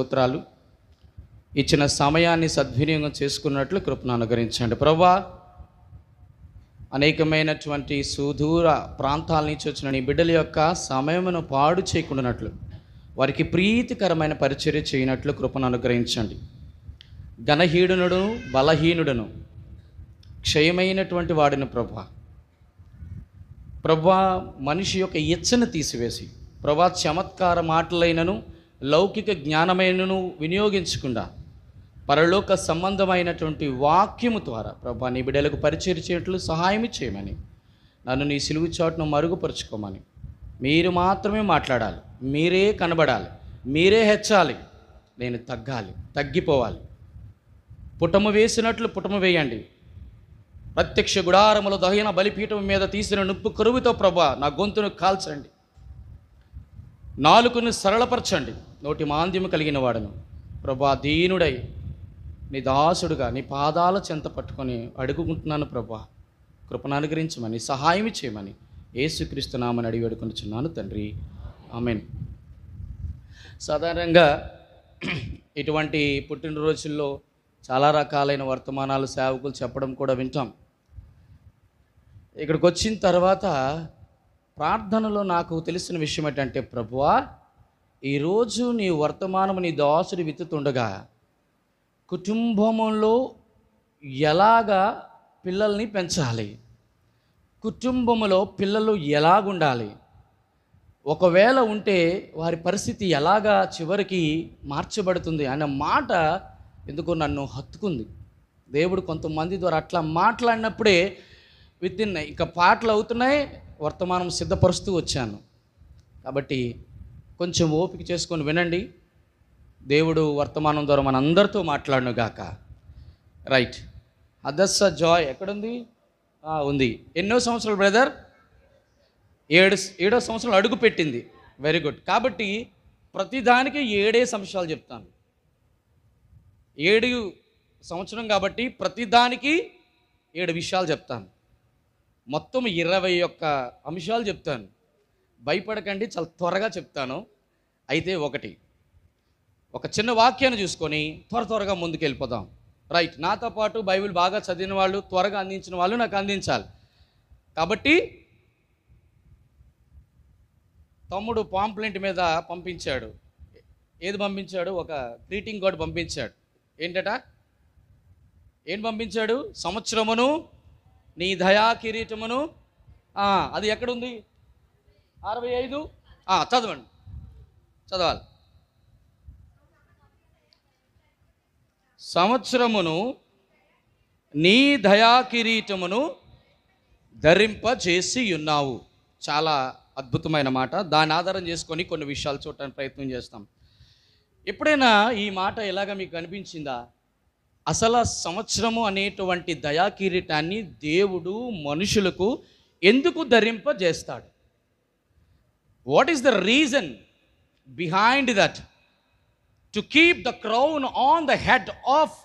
స్తోత్రాలు ఇచ్చిన సమయాన్ని సద్వినియోగం చేసుకున్నట్లు కృపను అనుగ్రహించండి ప్రభా అనేకమైనటువంటి సుదూర ప్రాంతాల నుంచి వచ్చిన ఈ బిడ్డల యొక్క సమయమును పాడు చేయకుండానట్లు వారికి ప్రీతికరమైన పరిచర్య చేయనట్లు కృపను అనుగ్రహించండి ఘనహీనుడును బలహీనుడును క్షయమైనటువంటి వాడిని ప్రభా ప్రభా మనిషి యొక్క ఇచ్చను తీసివేసి ప్రభా చమత్కార మాటలైనను లౌకిక జ్ఞానమైనను వినియోగించకుండా పరలోక సంబంధమైనటువంటి వాక్యము ద్వారా ప్రభా నీ బిడ్డలకు పరిచయం చేయట్లు సహాయం చేయమని నన్ను నీ సిలువు చాటును మరుగుపరుచుకోమని మీరు మాత్రమే మాట్లాడాలి మీరే కనబడాలి మీరే హెచ్చాలి నేను తగ్గాలి తగ్గిపోవాలి పుటము వేసినట్లు పుటము వేయండి ప్రత్యక్ష గుడారముల దహన బలిపీఠం మీద తీసిన నుప్పు కరువుతో ప్రభా నా గొంతును కాల్చండి నాలుకను సరళపరచండి నోటి మాంద్యము కలిగిన వాడను ప్రభా దీనుడై నీ దాసుడుగా నీ పాదాల చెంత పట్టుకొని అడుగుకుంటున్నాను ప్రభా కృపను అనుగ్రహించమని సహాయం చేయమని ఏసుక్రీస్తు నామని అడిగి చిన్నాను తండ్రి ఆమెన్ సాధారణంగా ఇటువంటి పుట్టినరోజుల్లో చాలా రకాలైన వర్తమానాలు సేవకులు చెప్పడం కూడా వింటాం ఇక్కడికి వచ్చిన తర్వాత ప్రార్థనలో నాకు తెలిసిన విషయం ఏంటంటే ప్రభువా ఈరోజు నీ వర్తమానం నీ దాసుడు విత్తుతుండగా కుటుంబంలో ఎలాగా పిల్లల్ని పెంచాలి కుటుంబంలో పిల్లలు ఎలాగుండాలి ఒకవేళ ఉంటే వారి పరిస్థితి ఎలాగా చివరికి మార్చబడుతుంది అనే మాట ఎందుకో నన్ను హత్తుకుంది దేవుడు కొంతమంది ద్వారా అట్లా మాట్లాడినప్పుడే విత్ ఇన్ ఇంకా పాటలు అవుతున్నాయి వర్తమానం సిద్ధపరుస్తూ వచ్చాను కాబట్టి కొంచెం ఓపిక చేసుకొని వినండి దేవుడు వర్తమానం ద్వారా మన అందరితో మాట్లాడను గాక రైట్ అదస్స జాయ్ ఎక్కడుంది ఉంది ఎన్నో సంవత్సరాలు బ్రదర్ ఏడు ఏడో సంవత్సరాలు అడుగు పెట్టింది వెరీ గుడ్ కాబట్టి ప్రతిదానికి ఏడే సంవత్సరాలు చెప్తాను ఏడు సంవత్సరం కాబట్టి ప్రతిదానికి ఏడు విషయాలు చెప్తాను మొత్తం ఇరవై ఒక్క అంశాలు చెప్తాను భయపడకండి చాలా త్వరగా చెప్తాను అయితే ఒకటి ఒక చిన్న వాక్యాన్ని చూసుకొని త్వర త్వరగా ముందుకు రైట్ నాతో పాటు బైబిల్ బాగా చదివిన వాళ్ళు త్వరగా అందించిన వాళ్ళు నాకు అందించాలి కాబట్టి తమ్ముడు పాంప్లెంట్ మీద పంపించాడు ఏది పంపించాడు ఒక గ్రీటింగ్ కార్డు పంపించాడు ఏంటట ఏం పంపించాడు సంవత్సరమును నీ దయా కిరీటమును అది ఎక్కడుంది అరవై ఐదు చదవండి చదవాలి సంవత్సరమును నీ దయా కిరీటమును ధరింప చేసి ఉన్నావు చాలా అద్భుతమైన మాట దాని ఆధారం చేసుకొని కొన్ని విషయాలు చూడటానికి ప్రయత్నం చేస్తాం ఎప్పుడైనా ఈ మాట ఎలాగ మీకు అనిపించిందా అసలు సంవత్సరము అనేటువంటి దయా కిరీటాన్ని దేవుడు మనుషులకు ఎందుకు ధరింపజేస్తాడు what is the reason behind that to keep the crown on the head of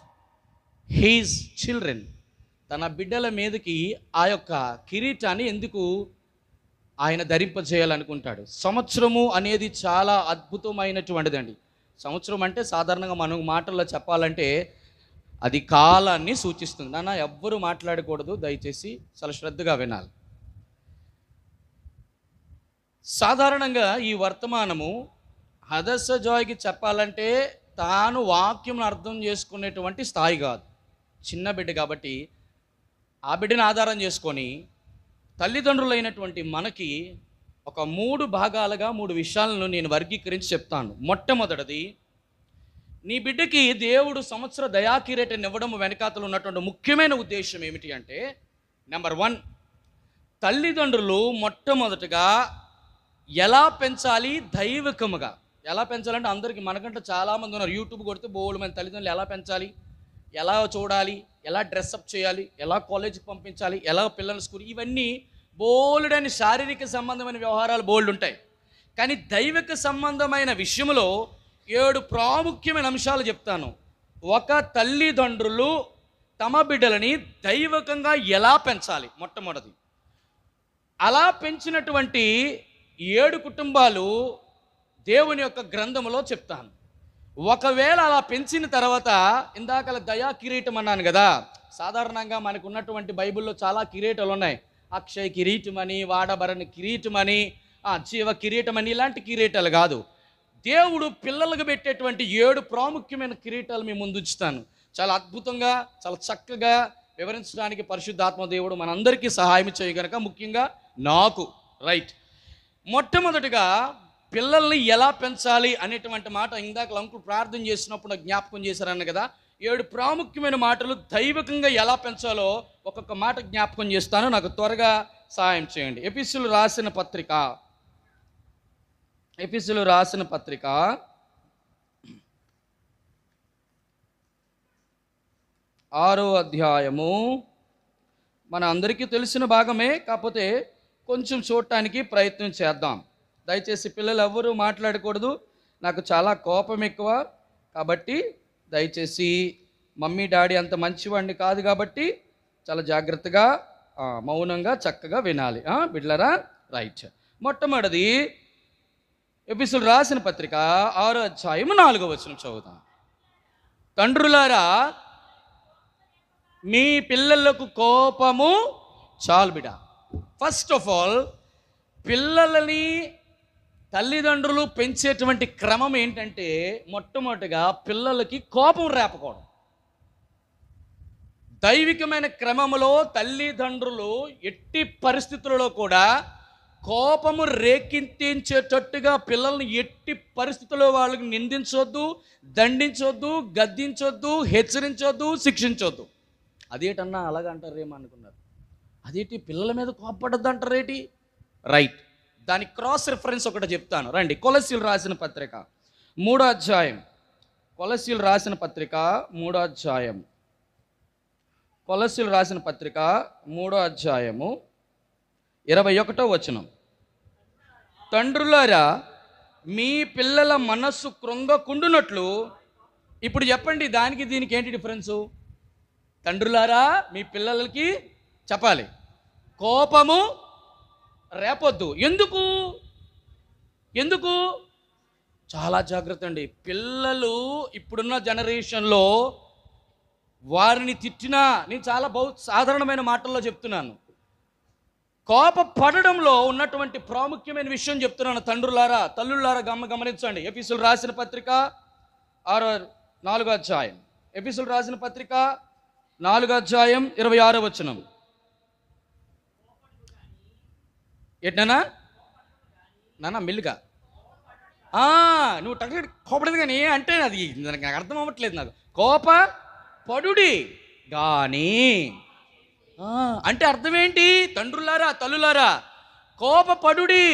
his children తన బిడ్డల మీదకి ఆ యొక్క కిరీటాన్ని ఎందుకు ఆయన ధరింపజేయాలనుకుంటాడు సంవత్సరము అనేది చాలా అద్భుతమైనటువంటిదండి సంవత్సరం అంటే సాధారణంగా మనం మాటల్లో చెప్పాలంటే అది కాలాన్ని సూచిస్తుంది అన్న ఎవ్వరూ మాట్లాడకూడదు దయచేసి చాలా శ్రద్ధగా వినాలి సాధారణంగా ఈ వర్తమానము జాయ్కి చెప్పాలంటే తాను వాక్యం అర్థం చేసుకునేటువంటి స్థాయి కాదు చిన్న బిడ్డ కాబట్టి ఆ బిడ్డను ఆధారం చేసుకొని తల్లిదండ్రులైనటువంటి మనకి ఒక మూడు భాగాలుగా మూడు విషయాలను నేను వర్గీకరించి చెప్తాను మొట్టమొదటిది నీ బిడ్డకి దేవుడు సంవత్సర దయాకిరీటం ఇవ్వడం వెనకాతలు ఉన్నటువంటి ముఖ్యమైన ఉద్దేశం ఏమిటి అంటే నెంబర్ వన్ తల్లిదండ్రులు మొట్టమొదటగా ఎలా పెంచాలి దైవికముగా ఎలా పెంచాలంటే అందరికీ మనకంటే చాలామంది ఉన్నారు యూట్యూబ్ కొడితే బోల్డ్ మంది తల్లిదండ్రులు ఎలా పెంచాలి ఎలా చూడాలి ఎలా డ్రెస్అప్ చేయాలి ఎలా కాలేజీకి పంపించాలి ఎలా పిల్లల స్కూల్ ఇవన్నీ బోల్డ్ అని శారీరక సంబంధమైన వ్యవహారాలు బోల్డ్ ఉంటాయి కానీ దైవిక సంబంధమైన విషయంలో ఏడు ప్రాముఖ్యమైన అంశాలు చెప్తాను ఒక తల్లిదండ్రులు తమ బిడ్డలని దైవకంగా ఎలా పెంచాలి మొట్టమొదటి అలా పెంచినటువంటి ఈ ఏడు కుటుంబాలు దేవుని యొక్క గ్రంథంలో చెప్తాను ఒకవేళ అలా పెంచిన తర్వాత ఇందాక దయా కిరీటం అన్నాను కదా సాధారణంగా మనకు ఉన్నటువంటి బైబిల్లో చాలా కిరీటాలు ఉన్నాయి అక్షయ కిరీటం అని వాడబరణ కిరీటం అని జీవ కిరీటం అని ఇలాంటి కిరీటాలు కాదు దేవుడు పిల్లలకు పెట్టేటువంటి ఏడు ప్రాముఖ్యమైన కిరీటాలు మేము ముందు ఉంచుతాను చాలా అద్భుతంగా చాలా చక్కగా వివరించడానికి పరిశుద్ధాత్మ దేవుడు మనందరికీ సహాయం చేయగనక ముఖ్యంగా నాకు రైట్ మొట్టమొదటిగా పిల్లల్ని ఎలా పెంచాలి అనేటువంటి మాట ఇందాక అంకులు ప్రార్థన చేసినప్పుడు జ్ఞాపకం చేశారన్న కదా ఏడు ప్రాముఖ్యమైన మాటలు దైవికంగా ఎలా పెంచాలో ఒక్కొక్క మాట జ్ఞాపకం చేస్తాను నాకు త్వరగా సహాయం చేయండి ఎపిసులు రాసిన పత్రిక ఎపిసులు రాసిన పత్రిక ఆరో అధ్యాయము మన అందరికీ తెలిసిన భాగమే కాకపోతే కొంచెం చూడటానికి ప్రయత్నం చేద్దాం దయచేసి పిల్లలు ఎవ్వరూ మాట్లాడకూడదు నాకు చాలా కోపం ఎక్కువ కాబట్టి దయచేసి మమ్మీ డాడీ అంత మంచివాడిని కాదు కాబట్టి చాలా జాగ్రత్తగా మౌనంగా చక్కగా వినాలి బిడ్లరా రైట్ మొట్టమొదటిది ఎపిసోడ్ రాసిన పత్రిక ఆరో అధ్యాయం నాలుగో వచ్చిన చదువుతాం తండ్రులారా మీ పిల్లలకు కోపము చాలు బిడా ఫస్ట్ ఆఫ్ ఆల్ పిల్లలని తల్లిదండ్రులు పెంచేటువంటి క్రమం ఏంటంటే మొట్టమొదటిగా పిల్లలకి కోపం రేపకూడదు దైవికమైన క్రమంలో తల్లిదండ్రులు ఎట్టి పరిస్థితులలో కూడా కోపము రేకించేటట్టుగా పిల్లల్ని ఎట్టి పరిస్థితుల్లో వాళ్ళకి నిందించొద్దు దండించొద్దు గద్దించొద్దు హెచ్చరించొద్దు శిక్షించొద్దు అదేటన్నా అలాగంటారేమో అనుకున్నారు అదేంటి పిల్లల మీద కోపడద్దు అంటారేటి రైట్ దాని క్రాస్ రిఫరెన్స్ ఒకటి చెప్తాను రండి కొలసీలు రాసిన పత్రిక మూడో అధ్యాయం కొలసీలు రాసిన పత్రిక మూడో అధ్యాయం కొలసీలు రాసిన పత్రిక మూడో అధ్యాయము ఇరవై ఒకటో వచనం తండ్రులారా మీ పిల్లల మనస్సు కృంగకుండునట్లు ఇప్పుడు చెప్పండి దానికి దీనికి ఏంటి డిఫరెన్సు తండ్రులారా మీ పిల్లలకి చెప్పాలి కోపము రేపొద్దు ఎందుకు ఎందుకు చాలా జాగ్రత్త అండి పిల్లలు ఇప్పుడున్న జనరేషన్లో వారిని తిట్టినా నేను చాలా బహు సాధారణమైన మాటల్లో చెప్తున్నాను పడడంలో ఉన్నటువంటి ప్రాముఖ్యమైన విషయం చెప్తున్నాను తండ్రులారా తల్లులారా గమ గమనించండి ఎపిసులు రాసిన పత్రిక ఆరో నాలుగో అధ్యాయం ఎపిసులు రాసిన పత్రిక నాలుగో అధ్యాయం ఇరవై ఆరో వచనం ఏంటన్నా నాన్న మెల్లుగా నువ్వు టక్ కోపడదు కానీ అంటే అది నాకు అర్థం అవ్వట్లేదు నాకు కోప పడుడి కానీ అంటే అర్థం ఏంటి తండ్రులారా తల్లులారా కోపపడుడి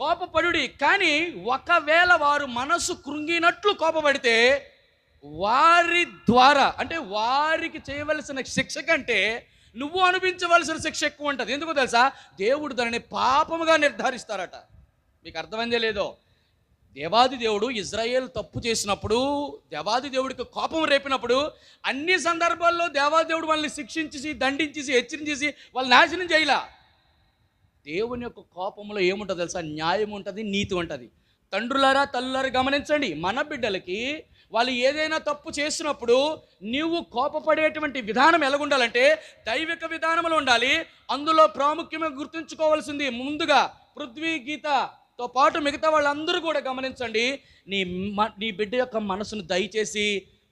కోపపడుడి కానీ ఒకవేళ వారు మనసు కృంగినట్లు కోపపడితే వారి ద్వారా అంటే వారికి చేయవలసిన శిక్ష కంటే నువ్వు అనుభవించవలసిన శిక్ష ఎక్కువ ఉంటుంది ఎందుకు తెలుసా దేవుడు దానిని పాపముగా నిర్ధారిస్తారట మీకు అర్థమైందే లేదో దేవాది దేవుడు ఇజ్రాయేల్ తప్పు చేసినప్పుడు దేవాది దేవుడికి కోపం రేపినప్పుడు అన్ని సందర్భాల్లో దేవాది దేవుడు వాళ్ళని శిక్షించేసి దండించేసి హెచ్చరించేసి వాళ్ళని నాశనం చేయలా దేవుని యొక్క కోపంలో ఏముంటుంది తెలుసా న్యాయం ఉంటుంది నీతి ఉంటుంది తండ్రులారా తల్లులారా గమనించండి మన బిడ్డలకి వాళ్ళు ఏదైనా తప్పు చేసినప్పుడు నీవు కోపపడేటువంటి విధానం ఎలాగుండాలంటే దైవిక విధానంలో ఉండాలి అందులో ప్రాముఖ్యంగా గుర్తుంచుకోవాల్సింది ముందుగా పృథ్వీ గీతతో పాటు మిగతా వాళ్ళందరూ కూడా గమనించండి నీ నీ బిడ్డ యొక్క మనసును దయచేసి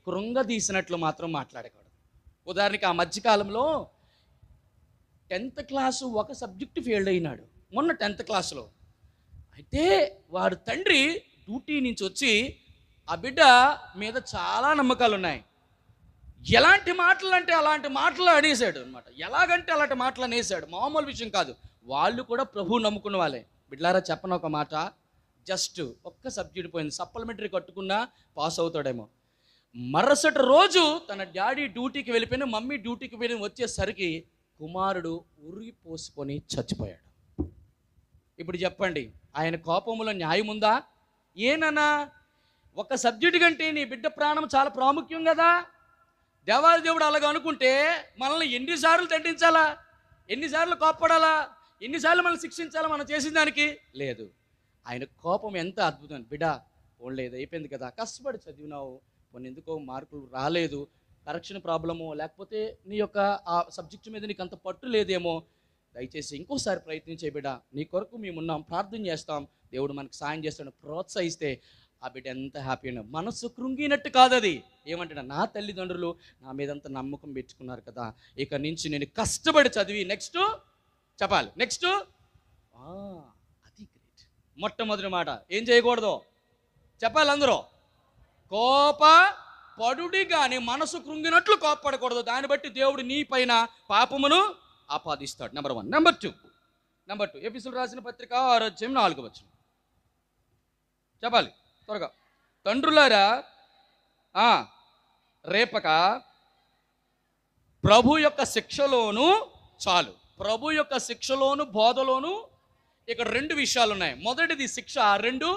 కృంగదీసినట్లు మాత్రం మాట్లాడకూడదు ఉదాహరణకి ఆ మధ్యకాలంలో టెన్త్ క్లాసు ఒక సబ్జెక్టు ఫెయిల్ అయినాడు మొన్న టెన్త్ క్లాసులో అయితే వాడు తండ్రి డ్యూటీ నుంచి వచ్చి ఆ బిడ్డ మీద చాలా నమ్మకాలు ఉన్నాయి ఎలాంటి మాటలు అంటే అలాంటి మాటలు అనేసాడు అనమాట ఎలాగంటే అలాంటి మాటలు అనేసాడు మామూలు విషయం కాదు వాళ్ళు కూడా ప్రభు నమ్ముకున్న వాళ్ళే బిడ్లారా చెప్పను ఒక మాట జస్ట్ ఒక్క సబ్జెక్ట్ పోయింది సప్లిమెంటరీ కట్టుకున్నా పాస్ అవుతాడేమో మరుసటి రోజు తన డాడీ డ్యూటీకి వెళ్ళిపోయిన మమ్మీ డ్యూటీకి వెళ్ళి వచ్చేసరికి కుమారుడు ఉరి పోసుకొని చచ్చిపోయాడు ఇప్పుడు చెప్పండి ఆయన కోపంలో న్యాయం ఉందా ఏనన్నా ఒక సబ్జెక్టు కంటే నీ బిడ్డ ప్రాణం చాలా ప్రాముఖ్యం కదా దేవాది దేవుడు అలాగ అనుకుంటే మనల్ని ఎన్నిసార్లు దండించాలా ఎన్నిసార్లు కోప్పడాలా ఎన్నిసార్లు మనల్ని శిక్షించాలా మనం చేసిన దానికి లేదు ఆయన కోపం ఎంత అద్భుతం బిడ్డ పోలేదు అయిపోయింది కదా కష్టపడి చదివినావు కొన్ని ఎందుకో మార్కులు రాలేదు కరెక్షన్ ప్రాబ్లము లేకపోతే నీ యొక్క ఆ సబ్జెక్టు మీద నీకు అంత పట్టు లేదేమో దయచేసి ఇంకోసారి ప్రయత్నించే బిడ్డ నీ కొరకు మేమున్నాం ప్రార్థన చేస్తాం దేవుడు మనకు సాయం చేస్తాడు ప్రోత్సహిస్తే ఆ బిడ్డ ఎంత హ్యాపీ అయినా మనసు కృంగినట్టు కాదు అది ఏమంటాడు నా తల్లిదండ్రులు నా మీద అంత నమ్మకం పెట్టుకున్నారు కదా ఇక నుంచి నేను కష్టపడి చదివి నెక్స్ట్ చెప్పాలి నెక్స్ట్ అది గ్రేట్ మొట్టమొదటి మాట ఏం చేయకూడదు చెప్పాలి అందరూ కోప పడుడి కానీ మనసు కృంగినట్లు కోపడకూడదు దాన్ని బట్టి దేవుడు నీ పైన పాపమును ఆపాదిస్తాడు number one number two number two episode రాసిన పత్రిక ఆరోగ్యం నాలుగు వచ్చిన చెప్పాలి త్వరగా తండ్రులారా రేపక ప్రభు యొక్క శిక్షలోను చాలు ప్రభు యొక్క శిక్షలోను బోధలోను ఇక్కడ రెండు విషయాలు ఉన్నాయి మొదటిది శిక్ష రెండు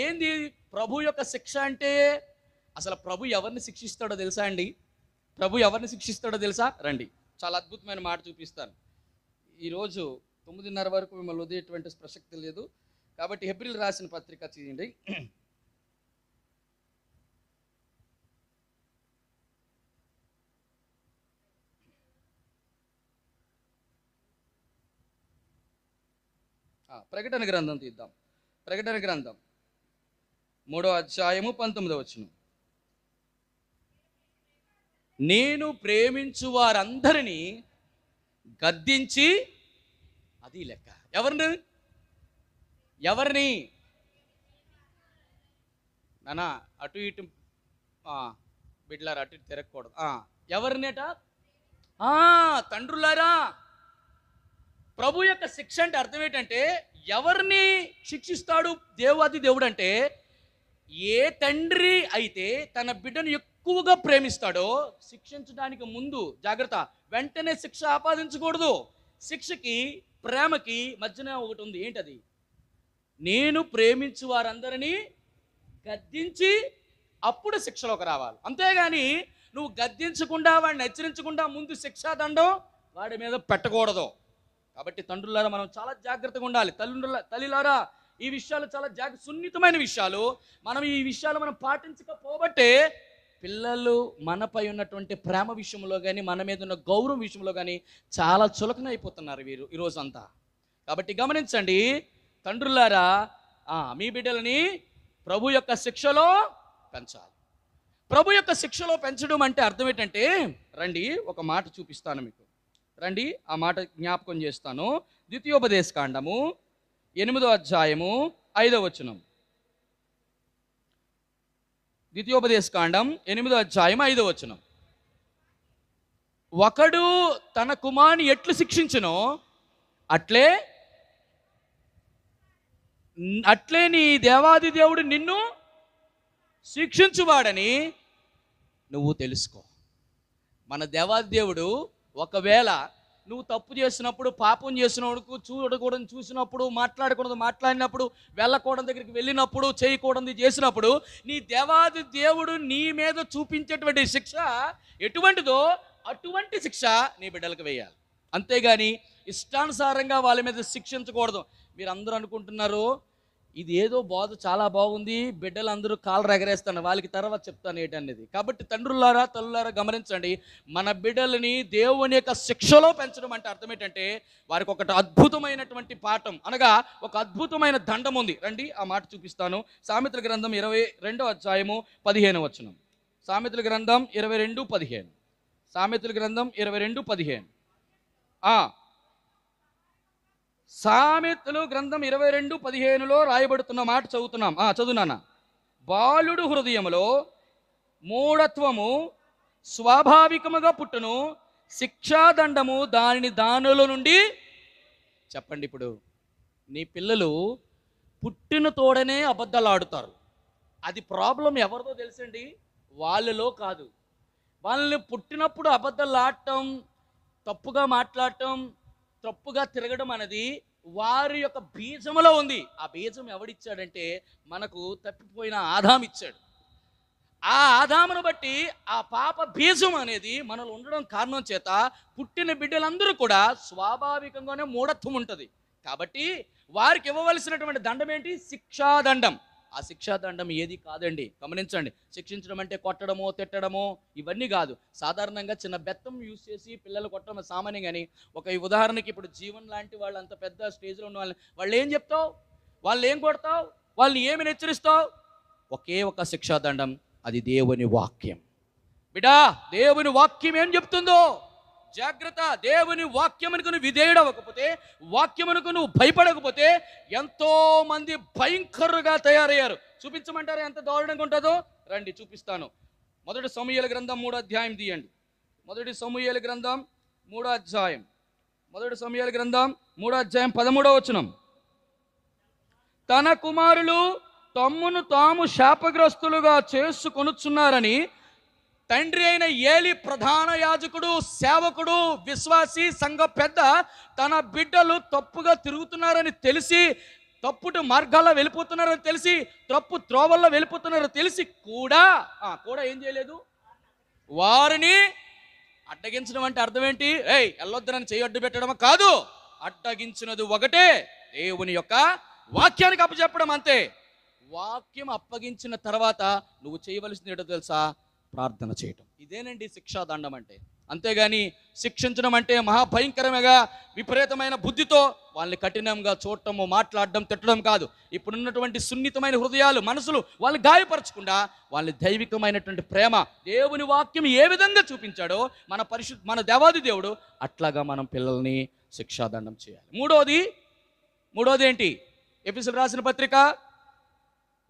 ఏంది ప్రభు యొక్క శిక్ష అంటే అసలు ప్రభు ఎవరిని శిక్షిస్తాడో తెలుసా అండి ప్రభు ఎవరిని శిక్షిస్తాడో తెలుసా రండి చాలా అద్భుతమైన మాట చూపిస్తాను ఈరోజు తొమ్మిదిన్నర వరకు మిమ్మల్ని వదిలేటువంటి ప్రసక్తి లేదు కాబట్టి హెబ్రిల్ రాసిన పత్రిక చేయండి ప్రకటన గ్రంథం తీద్దాం ప్రకటన గ్రంథం మూడో అధ్యాయము పంతొమ్మిదవ వచ్చిన నేను ప్రేమించు వారందరినీ గద్దించి అది లెక్క ఎవరిని ఎవరిని నానా అటు ఇటు బిడ్లారా అటు తిరగకూడదు ఎవరినేట తండ్రులారా ప్రభు యొక్క శిక్ష అంటే అర్థం ఏంటంటే ఎవరిని శిక్షిస్తాడు దేవాది దేవుడు అంటే ఏ తండ్రి అయితే తన బిడ్డను ఎక్కువగా ప్రేమిస్తాడో శిక్షించడానికి ముందు జాగ్రత్త వెంటనే శిక్ష ఆపాదించకూడదు శిక్షకి ప్రేమకి మధ్యన ఒకటి ఉంది ఏంటది నేను ప్రేమించు వారందరినీ గద్దించి అప్పుడు శిక్షలోకి రావాలి అంతేగాని నువ్వు గద్దించకుండా వాడిని హెచ్చరించకుండా ముందు శిక్షాదండం వాడి మీద పెట్టకూడదు కాబట్టి తండ్రులారా మనం చాలా జాగ్రత్తగా ఉండాలి తల్లిదండ్రుల తల్లిలారా ఈ విషయాలు చాలా జాగ్రత్త సున్నితమైన విషయాలు మనం ఈ విషయాలు మనం పాటించకపోబట్టే పిల్లలు మనపై ఉన్నటువంటి ప్రేమ విషయంలో కానీ మన మీద ఉన్న గౌరవం విషయంలో కానీ చాలా చులకన అయిపోతున్నారు వీరు ఈరోజు అంతా కాబట్టి గమనించండి తండ్రులారా మీ బిడ్డలని ప్రభు యొక్క శిక్షలో పెంచాలి ప్రభు యొక్క శిక్షలో పెంచడం అంటే అర్థం ఏంటంటే రండి ఒక మాట చూపిస్తాను మీకు రండి ఆ మాట జ్ఞాపకం చేస్తాను ద్వితీయోపదేశ కాండము ఎనిమిదో అధ్యాయము ఐదో వచనం ద్వితీయోపదేశ కాండం ఎనిమిదో అధ్యాయం ఐదో వచనం ఒకడు తన కుమారుని ఎట్లు శిక్షించునో అట్లే అట్లే నీ దేవాది దేవుడు నిన్ను శిక్షించువాడని నువ్వు తెలుసుకో మన దేవాది దేవుడు ఒకవేళ నువ్వు తప్పు చేసినప్పుడు పాపం చేసినప్పుడు చూడకూడదు చూసినప్పుడు మాట్లాడకూడదు మాట్లాడినప్పుడు వెళ్ళకూడదు దగ్గరికి వెళ్ళినప్పుడు చేయకూడదు చేసినప్పుడు నీ దేవాది దేవుడు నీ మీద చూపించేటువంటి శిక్ష ఎటువంటిదో అటువంటి శిక్ష నీ బిడ్డలకు వేయాలి అంతేగాని ఇష్టానుసారంగా వాళ్ళ మీద శిక్షించకూడదు మీరు అందరూ అనుకుంటున్నారు ఇది ఏదో బాధ చాలా బాగుంది బిడ్డలందరూ కాలు ఎగరేస్తాను వాళ్ళకి తర్వాత చెప్తాను ఏంటనేది కాబట్టి తండ్రులారా తల్లులారా గమనించండి మన బిడ్డలని దేవుని యొక్క శిక్షలో పెంచడం అంటే అర్థం ఏంటంటే వారికి ఒకటి అద్భుతమైనటువంటి పాఠం అనగా ఒక అద్భుతమైన దండం ఉంది రండి ఆ మాట చూపిస్తాను సామెతల గ్రంథం ఇరవై రెండో అధ్యాయము పదిహేను వచనం సామెతల గ్రంథం ఇరవై రెండు పదిహేను సామెతల గ్రంథం ఇరవై రెండు పదిహేను సామెతలు గ్రంథం ఇరవై రెండు పదిహేనులో రాయబడుతున్న మాట చదువుతున్నాం చదువునాన్న బాలుడు హృదయములో మూఢత్వము స్వాభావికముగా పుట్టును శిక్షాదండము దానిని దానుల నుండి చెప్పండి ఇప్పుడు నీ పిల్లలు పుట్టిన తోడనే అబద్ధాలు ఆడుతారు అది ప్రాబ్లం ఎవరిదో తెలుసండి వాళ్ళలో కాదు వాళ్ళని పుట్టినప్పుడు అబద్ధాలు ఆడటం తప్పుగా మాట్లాడటం తప్పుగా తిరగడం అనేది వారి యొక్క బీజములో ఉంది ఆ బీజం ఎవడిచ్చాడంటే మనకు తప్పిపోయిన ఆదాం ఇచ్చాడు ఆ ఆదామును బట్టి ఆ పాప బీజం అనేది మనలో ఉండడం కారణం చేత పుట్టిన బిడ్డలందరూ కూడా స్వాభావికంగానే మూఢత్వం ఉంటుంది కాబట్టి వారికి ఇవ్వవలసినటువంటి దండం ఏంటి శిక్షాదండం ఆ శిక్షాదండం ఏది కాదండి గమనించండి శిక్షించడం అంటే కొట్టడమో తిట్టడమో ఇవన్నీ కాదు సాధారణంగా చిన్న బెత్తం యూజ్ చేసి పిల్లలు కొట్టడం సామాన్యం కానీ ఒక ఉదాహరణకి ఇప్పుడు జీవన్ లాంటి వాళ్ళు అంత పెద్ద స్టేజ్లో ఉన్న వాళ్ళని వాళ్ళు ఏం చెప్తావు వాళ్ళు ఏం కొడతావు వాళ్ళు ఏమి హెచ్చరిస్తావు ఒకే ఒక శిక్షాదండం అది దేవుని వాక్యం బిడా దేవుని వాక్యం ఏం చెప్తుందో జాగ్రత్త దేవుని వాక్యమునకు నువ్వు విధేయుడవ్వకపోతే వాక్యమునకు నువ్వు భయపడకపోతే ఎంతో మంది భయంకరుగా తయారయ్యారు చూపించమంటారు ఎంత దారుణంగా ఉంటుందో రండి చూపిస్తాను మొదటి సమూహల గ్రంథం మూడో అధ్యాయం తీయండి మొదటి సమూహల గ్రంథం మూడో అధ్యాయం మొదటి సమూహల గ్రంథం మూడో అధ్యాయం పదమూడో వచనం తన కుమారులు తమ్మును తాము శాపగ్రస్తులుగా చేసుకొనుచున్నారని తండ్రి అయిన ఏలి ప్రధాన యాజకుడు సేవకుడు విశ్వాసి సంఘ పెద్ద తన బిడ్డలు తప్పుగా తిరుగుతున్నారని తెలిసి తప్పుడు మార్గాల్లో వెళ్ళిపోతున్నారని తెలిసి తప్పు త్రోవల్లో వెళ్ళిపోతున్నారని తెలిసి కూడా కూడా ఏం చేయలేదు వారిని అడ్డగించడం అంటే అర్థం ఏంటి ఏయ్ ఎల్లొద్దనని చేయి అడ్డు పెట్టడం కాదు అడ్డగించినది ఒకటే దేవుని యొక్క వాక్యానికి అప్పచెప్పడం అంతే వాక్యం అప్పగించిన తర్వాత నువ్వు చేయవలసింది ఏంటో తెలుసా ప్రార్థన చేయటం ఇదేనండి శిక్షాదండం అంటే అంతేగాని శిక్షించడం అంటే మహాభయంకరమేగా విపరీతమైన బుద్ధితో వాళ్ళని కఠినంగా చూడటము మాట్లాడడం తిట్టడం కాదు ఇప్పుడున్నటువంటి సున్నితమైన హృదయాలు మనసులు వాళ్ళు గాయపరచకుండా వాళ్ళ దైవికమైనటువంటి ప్రేమ దేవుని వాక్యం ఏ విధంగా చూపించాడో మన పరిశు మన దేవాది దేవుడు అట్లాగా మనం పిల్లల్ని శిక్షాదండం చేయాలి మూడోది మూడోది ఏంటి ఎపిసోడ్ రాసిన పత్రిక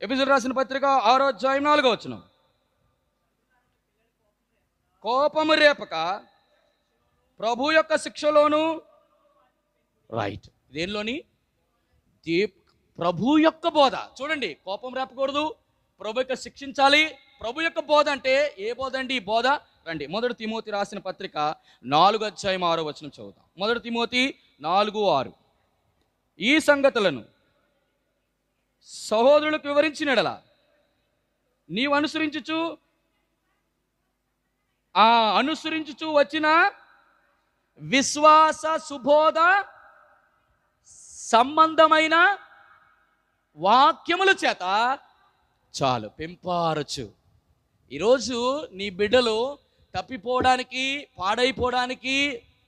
ఎపిసోడ్ రాసిన పత్రిక ఆరో అధ్యాయం నాలుగో వచ్చినాం కోపము రేపక ప్రభు యొక్క శిక్షలోను రైట్ దేనిలోని ప్రభు యొక్క బోధ చూడండి కోపం రేపకూడదు ప్రభు యొక్క శిక్షించాలి ప్రభు యొక్క బోధ అంటే ఏ బోధ అండి ఈ బోధ రండి మొదటి తిమోతి రాసిన పత్రిక నాలుగు అధ్యాయం ఆరో వచనం చదువుతాం మొదటి తిమోతి నాలుగు ఆరు ఈ సంగతులను సహోదరులకు వివరించినడలా నీవు అనుసరించుచు ఆ అనుసరించుచూ వచ్చిన విశ్వాస సుబోధ సంబంధమైన వాక్యముల చేత చాలు పెంపారచు ఈరోజు నీ బిడ్డలు తప్పిపోవడానికి పాడైపోవడానికి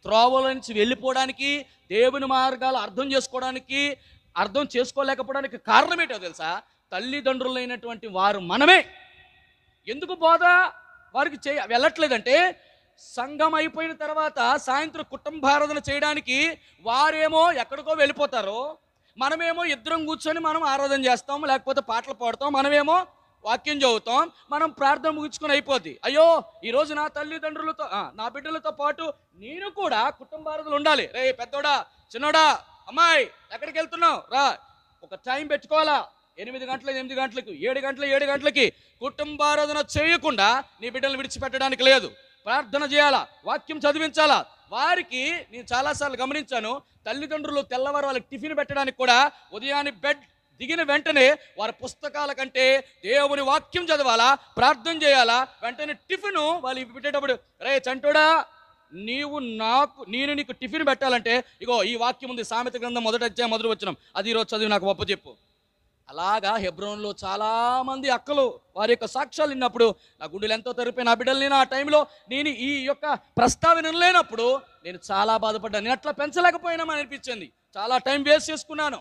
త్రోవల నుంచి వెళ్ళిపోవడానికి దేవుని మార్గాలు అర్థం చేసుకోవడానికి అర్థం చేసుకోలేకపోవడానికి కారణం ఏంటో తెలుసా తల్లిదండ్రులైనటువంటి వారు మనమే ఎందుకు బోధ వారికి చే వెళ్ళట్లేదంటే సంఘం అయిపోయిన తర్వాత సాయంత్రం కుటుంబారాధన చేయడానికి వారేమో ఎక్కడికో వెళ్ళిపోతారో మనమేమో ఇద్దరం కూర్చొని మనం ఆరాధన చేస్తాం లేకపోతే పాటలు పాడతాం మనమేమో వాక్యం చదువుతాం మనం ప్రార్థన ముగించుకొని అయిపోద్ది అయ్యో ఈరోజు నా తల్లిదండ్రులతో నా బిడ్డలతో పాటు నేను కూడా కుటుంబారాధనలు ఉండాలి రే పెద్దోడా చిన్నోడా అమ్మాయి ఎక్కడికి వెళ్తున్నావు రా ఒక టైం పెట్టుకోవాలా ఎనిమిది గంటల ఎనిమిది గంటలకు ఏడు గంటల ఏడు గంటలకి కుటుంబారాధన చేయకుండా నీ బిడ్డలు విడిచిపెట్టడానికి లేదు ప్రార్థన చేయాలా వాక్యం చదివించాలా వారికి నేను చాలాసార్లు గమనించాను తల్లిదండ్రులు తెల్లవారు వాళ్ళకి టిఫిన్ పెట్టడానికి కూడా ఉదయాన్నే బెడ్ దిగిన వెంటనే వారి పుస్తకాల కంటే దేవుని వాక్యం చదవాలా ప్రార్థన చేయాలా వెంటనే టిఫిన్ వాళ్ళు పెట్టేటప్పుడు రే చంటోడా నీవు నాకు నేను నీకు టిఫిన్ పెట్టాలంటే ఇగో ఈ వాక్యం ఉంది సామెత గ్రంథం మొదట వచ్చా మొదటి వచ్చినాం అది ఈరోజు చదివి నాకు ఒప్ప చెప్పు అలాగా హెబ్రోన్లో చాలామంది అక్కలు వారి యొక్క సాక్ష్యాలు విన్నప్పుడు నా గుండెలు ఎంతో తరిపోయిన ఆ బిడ్డలు నేను ఆ టైంలో నేను ఈ యొక్క ప్రస్తావన లేనప్పుడు నేను చాలా బాధపడ్డాను నేను అట్లా పెంచలేకపోయినామని అనిపించింది చాలా టైం వేస్ట్ చేసుకున్నాను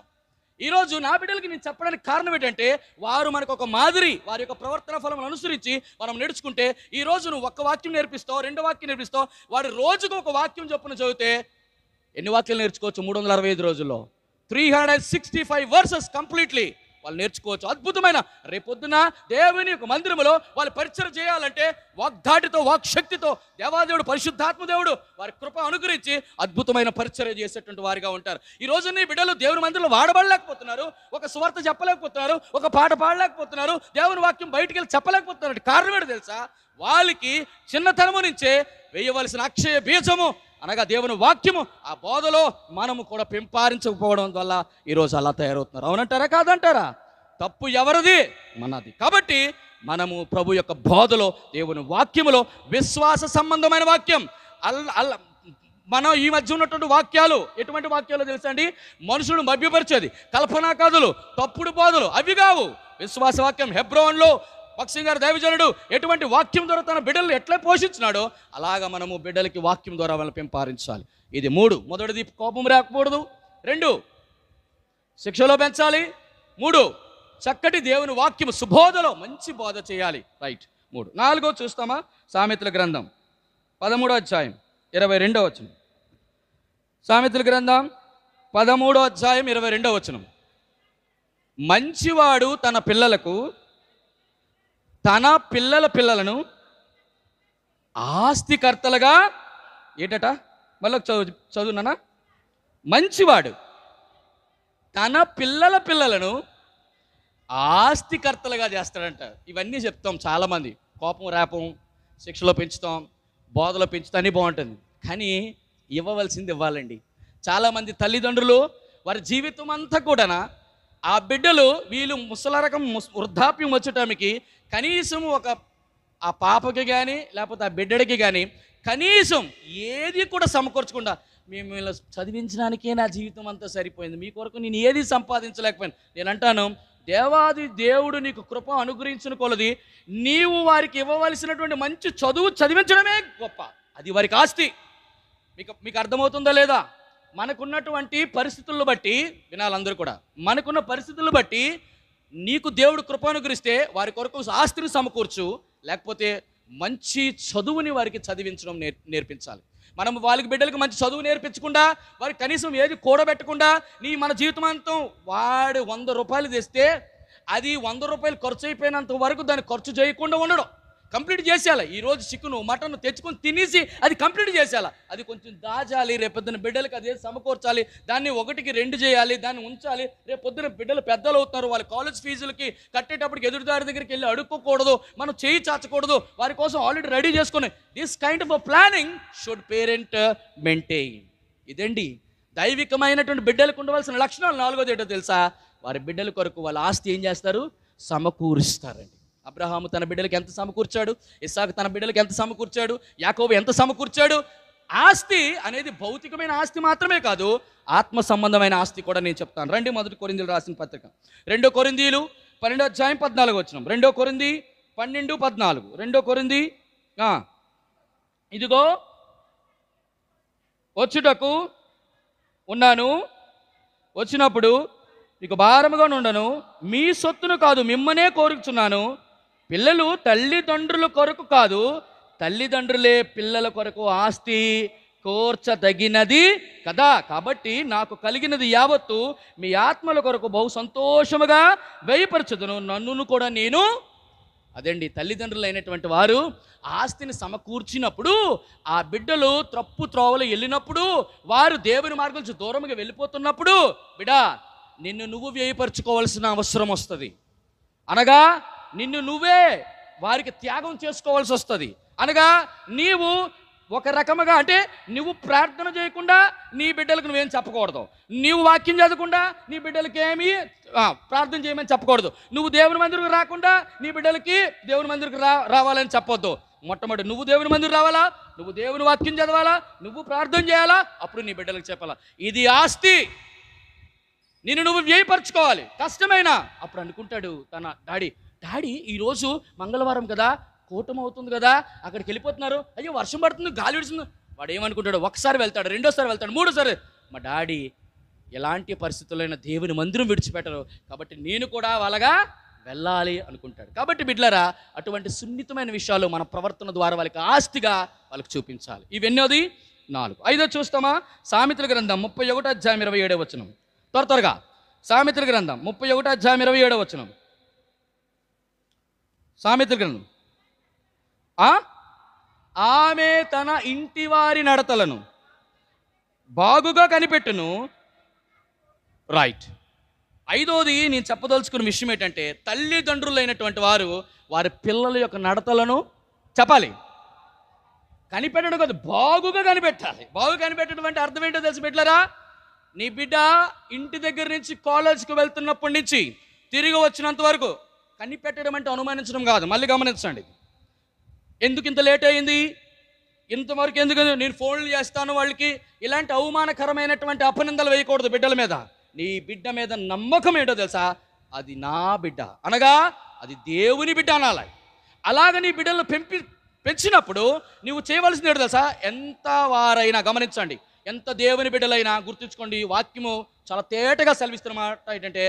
ఈరోజు నా బిడ్డలకి నేను చెప్పడానికి కారణం ఏంటంటే వారు మనకు ఒక మాదిరి వారి యొక్క ప్రవర్తన ఫలం అనుసరించి మనం నేర్చుకుంటే ఈ నువ్వు ఒక్క వాక్యం నేర్పిస్తావు రెండో వాక్యం నేర్పిస్తావు వాడు రోజుకు ఒక వాక్యం చొప్పున చదివితే ఎన్ని వాక్యాలు నేర్చుకోవచ్చు మూడు వందల అరవై ఐదు రోజుల్లో three hundred sixty five versus completely వాళ్ళు నేర్చుకోవచ్చు అద్భుతమైన రేపొద్దున దేవుని యొక్క మందిరంలో వాళ్ళు పరిచయం చేయాలంటే వాగ్దాటితో వాక్శక్తితో దేవాదేవుడు పరిశుద్ధాత్మ దేవుడు వారి కృప అనుగ్రహించి అద్భుతమైన పరిచయం చేసేటువంటి వారిగా ఉంటారు ఈ రోజు నీ బిడ్డలు దేవుని మందిరంలో వాడబడలేకపోతున్నారు ఒక స్వార్థ చెప్పలేకపోతున్నారు ఒక పాట పాడలేకపోతున్నారు దేవుని వాక్యం బయటికి వెళ్ళి చెప్పలేకపోతున్నారు కారణం ఏంటో తెలుసా వాళ్ళకి చిన్నతనము నుంచే వేయవలసిన అక్షయ బీజము అనగా దేవుని వాక్యము ఆ బోధలో మనము కూడా పెంపారించకపోవడం వల్ల ఈరోజు అలా తయారవుతున్నారు అవునంటారా కాదంటారా తప్పు ఎవరిది మనది కాబట్టి మనము ప్రభు యొక్క బోధలో దేవుని వాక్యములో విశ్వాస సంబంధమైన వాక్యం అల్ల అల్ మనం ఈ మధ్య ఉన్నటువంటి వాక్యాలు ఎటువంటి వాక్యాలు తెలుసండి మనుషులు మభ్యపరిచేది కల్పనా కాదులు తప్పుడు బోధలు అవి కావు విశ్వాస వాక్యం హెబ్రోన్లో పక్షి గారు దైవజనుడు ఎటువంటి వాక్యం ద్వారా తన బిడ్డలు ఎట్లా పోషించినాడో అలాగ మనము బిడ్డలకి వాక్యం ద్వారా వాళ్ళని పెంపారించాలి ఇది మూడు మొదటిది కోపం రాకూడదు రెండు శిక్షలో పెంచాలి మూడు చక్కటి దేవుని వాక్యం సుబోధలో మంచి బోధ చేయాలి రైట్ మూడు నాలుగో చూస్తామా సామెతల గ్రంథం పదమూడో అధ్యాయం ఇరవై రెండో వచనం సామెతల గ్రంథం పదమూడో అధ్యాయం ఇరవై రెండో వచనం మంచివాడు తన పిల్లలకు తన పిల్లల పిల్లలను ఆస్తికర్తలుగా ఏటట మళ్ళీ చదువు చదువునా మంచివాడు తన పిల్లల పిల్లలను ఆస్తికర్తలుగా చేస్తాడంట ఇవన్నీ చెప్తాం చాలామంది కోపం రాపం శిక్షలో పెంచుతాం బోధలో పెంచుతానే బాగుంటుంది కానీ ఇవ్వవలసింది ఇవ్వాలండి చాలామంది తల్లిదండ్రులు వారి జీవితం అంతా కూడా ఆ బిడ్డలు వీళ్ళు ముసలరకం వృద్ధాప్యం వచ్చటానికి కనీసం ఒక ఆ పాపకి కానీ లేకపోతే ఆ బిడ్డడికి కానీ కనీసం ఏది కూడా సమకూర్చకుండా మేము ఇలా చదివించడానికే నా జీవితం అంతా సరిపోయింది మీ కొరకు నేను ఏది సంపాదించలేకపోయాను నేను అంటాను దేవాది దేవుడు నీకు కృప అనుగ్రహించిన కొలది నీవు వారికి ఇవ్వవలసినటువంటి మంచి చదువు చదివించడమే గొప్ప అది వారికి ఆస్తి మీకు మీకు అర్థమవుతుందా లేదా మనకున్నటువంటి పరిస్థితులను బట్టి వినాలందరూ కూడా మనకున్న పరిస్థితులను బట్టి నీకు దేవుడు కృపానుగ్రహిస్తే వారి కొరకు ఆస్తిని సమకూర్చు లేకపోతే మంచి చదువుని వారికి చదివించడం నేర్ నేర్పించాలి మనం వాళ్ళకి బిడ్డలకు మంచి చదువు నేర్పించకుండా వారికి కనీసం ఏది కూడబెట్టకుండా నీ మన జీవితాంతం వాడు వంద రూపాయలు తెస్తే అది వంద రూపాయలు ఖర్చు అయిపోయినంత వరకు దాన్ని ఖర్చు చేయకుండా ఉండడం కంప్లీట్ చేసేయాలి ఈరోజు చికెను మటన్ తెచ్చుకొని తినేసి అది కంప్లీట్ చేసేయాలి అది కొంచెం దాచాలి రేపొద్దున బిడ్డలకు అది సమకూర్చాలి దాన్ని ఒకటికి రెండు చేయాలి దాన్ని ఉంచాలి రేపొద్దున బిడ్డలు పెద్దలు అవుతారు వాళ్ళ కాలేజ్ ఫీజులకి కట్టేటప్పటికి ఎదురుదారి దగ్గరికి వెళ్ళి అడుక్కోకూడదు మనం చేయి చాచకూడదు వారి కోసం ఆల్రెడీ రెడీ చేసుకుని this kind of planning should parent maintain ఇదండి దైవికమైనటువంటి బిడ్డలకు ఉండవలసిన లక్షణాలు నాలుగోది ఏంటో తెలుసా వారి బిడ్డల కొరకు వాళ్ళ ఆస్తి ఏం చేస్తారు సమకూరుస్తారండి అబ్రహాము తన బిడ్డలకు ఎంత సమకూర్చాడు ఇస్సాకు తన బిడ్డలకు ఎంత సమకూర్చాడు యాకోబు ఎంత సమకూర్చాడు ఆస్తి అనేది భౌతికమైన ఆస్తి మాత్రమే కాదు ఆత్మ సంబంధమైన ఆస్తి కూడా నేను చెప్తాను రండి మొదటి కొరిందీలు రాసిన పత్రిక రెండో కొరిందీలు పన్నెండో అధ్యాయం పద్నాలుగు వచ్చినాం రెండో కొరింది పన్నెండు పద్నాలుగు రెండో కొరింది ఇదిగో వచ్చుటకు ఉన్నాను వచ్చినప్పుడు మీకు భారముగా ఉండను మీ సొత్తును కాదు మిమ్మనే కోరుకున్నాను పిల్లలు తల్లిదండ్రుల కొరకు కాదు తల్లిదండ్రులే పిల్లల కొరకు ఆస్తి కోర్చదగినది కదా కాబట్టి నాకు కలిగినది యావత్తు మీ ఆత్మల కొరకు బహు సంతోషముగా వ్యయపరచదును నన్నును కూడా నేను అదండి తల్లిదండ్రులైనటువంటి వారు ఆస్తిని సమకూర్చినప్పుడు ఆ బిడ్డలు త్రప్పు త్రోవలు వెళ్ళినప్పుడు వారు దేవుని మార్గం దూరంగా వెళ్ళిపోతున్నప్పుడు బిడా నిన్ను నువ్వు వ్యయపరచుకోవాల్సిన అవసరం వస్తుంది అనగా నిన్ను నువ్వే వారికి త్యాగం చేసుకోవాల్సి వస్తుంది అనగా నీవు ఒక రకముగా అంటే నువ్వు ప్రార్థన చేయకుండా నీ బిడ్డలకు నువ్వేం చెప్పకూడదు నీవు వాక్యం చదవకుండా నీ బిడ్డలకి ఏమీ ప్రార్థన చేయమని చెప్పకూడదు నువ్వు దేవుని మందిరికి రాకుండా నీ బిడ్డలకి దేవుని మందిరికి రా రావాలని చెప్పొద్దు మొట్టమొదటి నువ్వు దేవుని మందిరికి రావాలా నువ్వు దేవుని వాక్యం చదవాలా నువ్వు ప్రార్థన చేయాలా అప్పుడు నీ బిడ్డలకు చెప్పాలా ఇది ఆస్తి నిన్ను నువ్వు వ్యయపరచుకోవాలి కష్టమైనా అప్పుడు అనుకుంటాడు తన డాడీ డాడీ ఈరోజు మంగళవారం కదా కూటమి అవుతుంది కదా అక్కడికి వెళ్ళిపోతున్నారు అయ్యో వర్షం పడుతుంది గాలి విడుతుంది వాడు ఏమనుకుంటాడు ఒకసారి వెళ్తాడు రెండోసారి వెళ్తాడు మూడోసారి మా డాడీ ఎలాంటి పరిస్థితులైన దేవుని మందిరం విడిచిపెట్టరు కాబట్టి నేను కూడా వాళ్ళగా వెళ్ళాలి అనుకుంటాడు కాబట్టి బిడ్లరా అటువంటి సున్నితమైన విషయాలు మన ప్రవర్తన ద్వారా వాళ్ళకి ఆస్తిగా వాళ్ళకి చూపించాలి ఇవెన్నోది నాలుగు ఐదో చూస్తామా సామిత్ర గ్రంథం ముప్పై ఒకటి అధ్యాయం ఇరవై ఏడవ వచనం త్వర త్వరగా సామిత్ర గ్రంథం ముప్పై ఒకటి అధ్యాయం ఇరవై ఏడవ వచనం సామెతల గ్రంథం ఆమె తన ఇంటి వారి నడతలను బాగుగా కనిపెట్టును రైట్ ఐదోది నేను చెప్పదలుచుకున్న విషయం ఏంటంటే తల్లిదండ్రులైనటువంటి వారు వారి పిల్లల యొక్క నడతలను చెప్పాలి కనిపెట్టడం కాదు బాగుగా కనిపెట్టాలి బాగుగా కనిపెట్టడం అంటే అర్థం ఏంటో తెలిసి పెట్టలేరా నీ బిడ్డ ఇంటి దగ్గర నుంచి కాలేజ్కి వెళ్తున్నప్పటి నుంచి తిరిగి వచ్చినంత వరకు కనిపెట్టడం అంటే అనుమానించడం కాదు మళ్ళీ గమనించండి ఎందుకు ఇంత లేట్ అయింది ఇంతవరకు ఎందుకు నేను ఫోన్లు చేస్తాను వాళ్ళకి ఇలాంటి అవమానకరమైనటువంటి అపనిందలు వేయకూడదు బిడ్డల మీద నీ బిడ్డ మీద నమ్మకం ఏంటో తెలుసా అది నా బిడ్డ అనగా అది దేవుని బిడ్డ అనాలి అలాగ నీ బిడ్డలను పెంపి పెంచినప్పుడు నువ్వు చేయవలసింది ఏంటో తెలుసా ఎంత వారైనా గమనించండి ఎంత దేవుని బిడ్డలైనా గుర్తుంచుకోండి వాక్యము చాలా తేటగా సెలవిస్తున్నమాట ఏంటంటే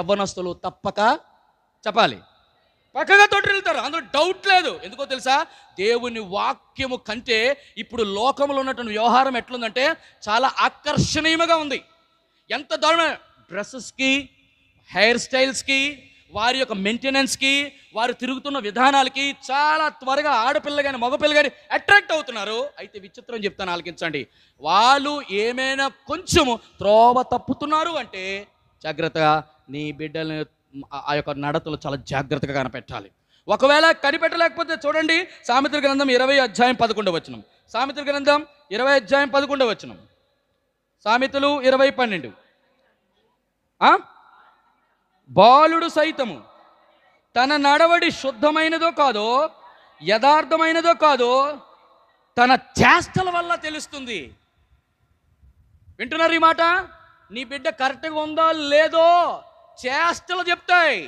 యవ్వనస్తులు తప్పక చెప్పాలి పక్కగా తొట్టిల్తారు అందులో డౌట్ లేదు ఎందుకో తెలుసా దేవుని వాక్యము కంటే ఇప్పుడు లోకంలో ఉన్నటువంటి వ్యవహారం ఎట్లుందంటే చాలా ఆకర్షణీయంగా ఉంది ఎంత దారుణమైన డ్రెస్సెస్కి హెయిర్ స్టైల్స్కి వారి యొక్క మెయింటెనెన్స్కి వారు తిరుగుతున్న విధానాలకి చాలా త్వరగా ఆడపిల్ల కానీ మగపిల్ల కానీ అట్రాక్ట్ అవుతున్నారు అయితే విచిత్రం చెప్తాను ఆలకించండి వాళ్ళు ఏమైనా కొంచెము త్రోవ తప్పుతున్నారు అంటే జాగ్రత్తగా నీ బిడ్డలను ఆ యొక్క నడతలు చాలా జాగ్రత్తగా కనిపెట్టాలి ఒకవేళ కనిపెట్టలేకపోతే చూడండి సామిత్ర గ్రంథం ఇరవై అధ్యాయం పదకొండు వచనం సామిత్ర గ్రంథం ఇరవై అధ్యాయం పదకొండు వచనం సామెతలు ఇరవై పన్నెండు బాలుడు సైతము తన నడవడి శుద్ధమైనదో కాదో యథార్థమైనదో కాదో తన చేష్టల వల్ల తెలుస్తుంది వింటున్నారు ఈ మాట నీ బిడ్డ కరెక్ట్గా ఉందో లేదో చేష్టలు చెప్తాయి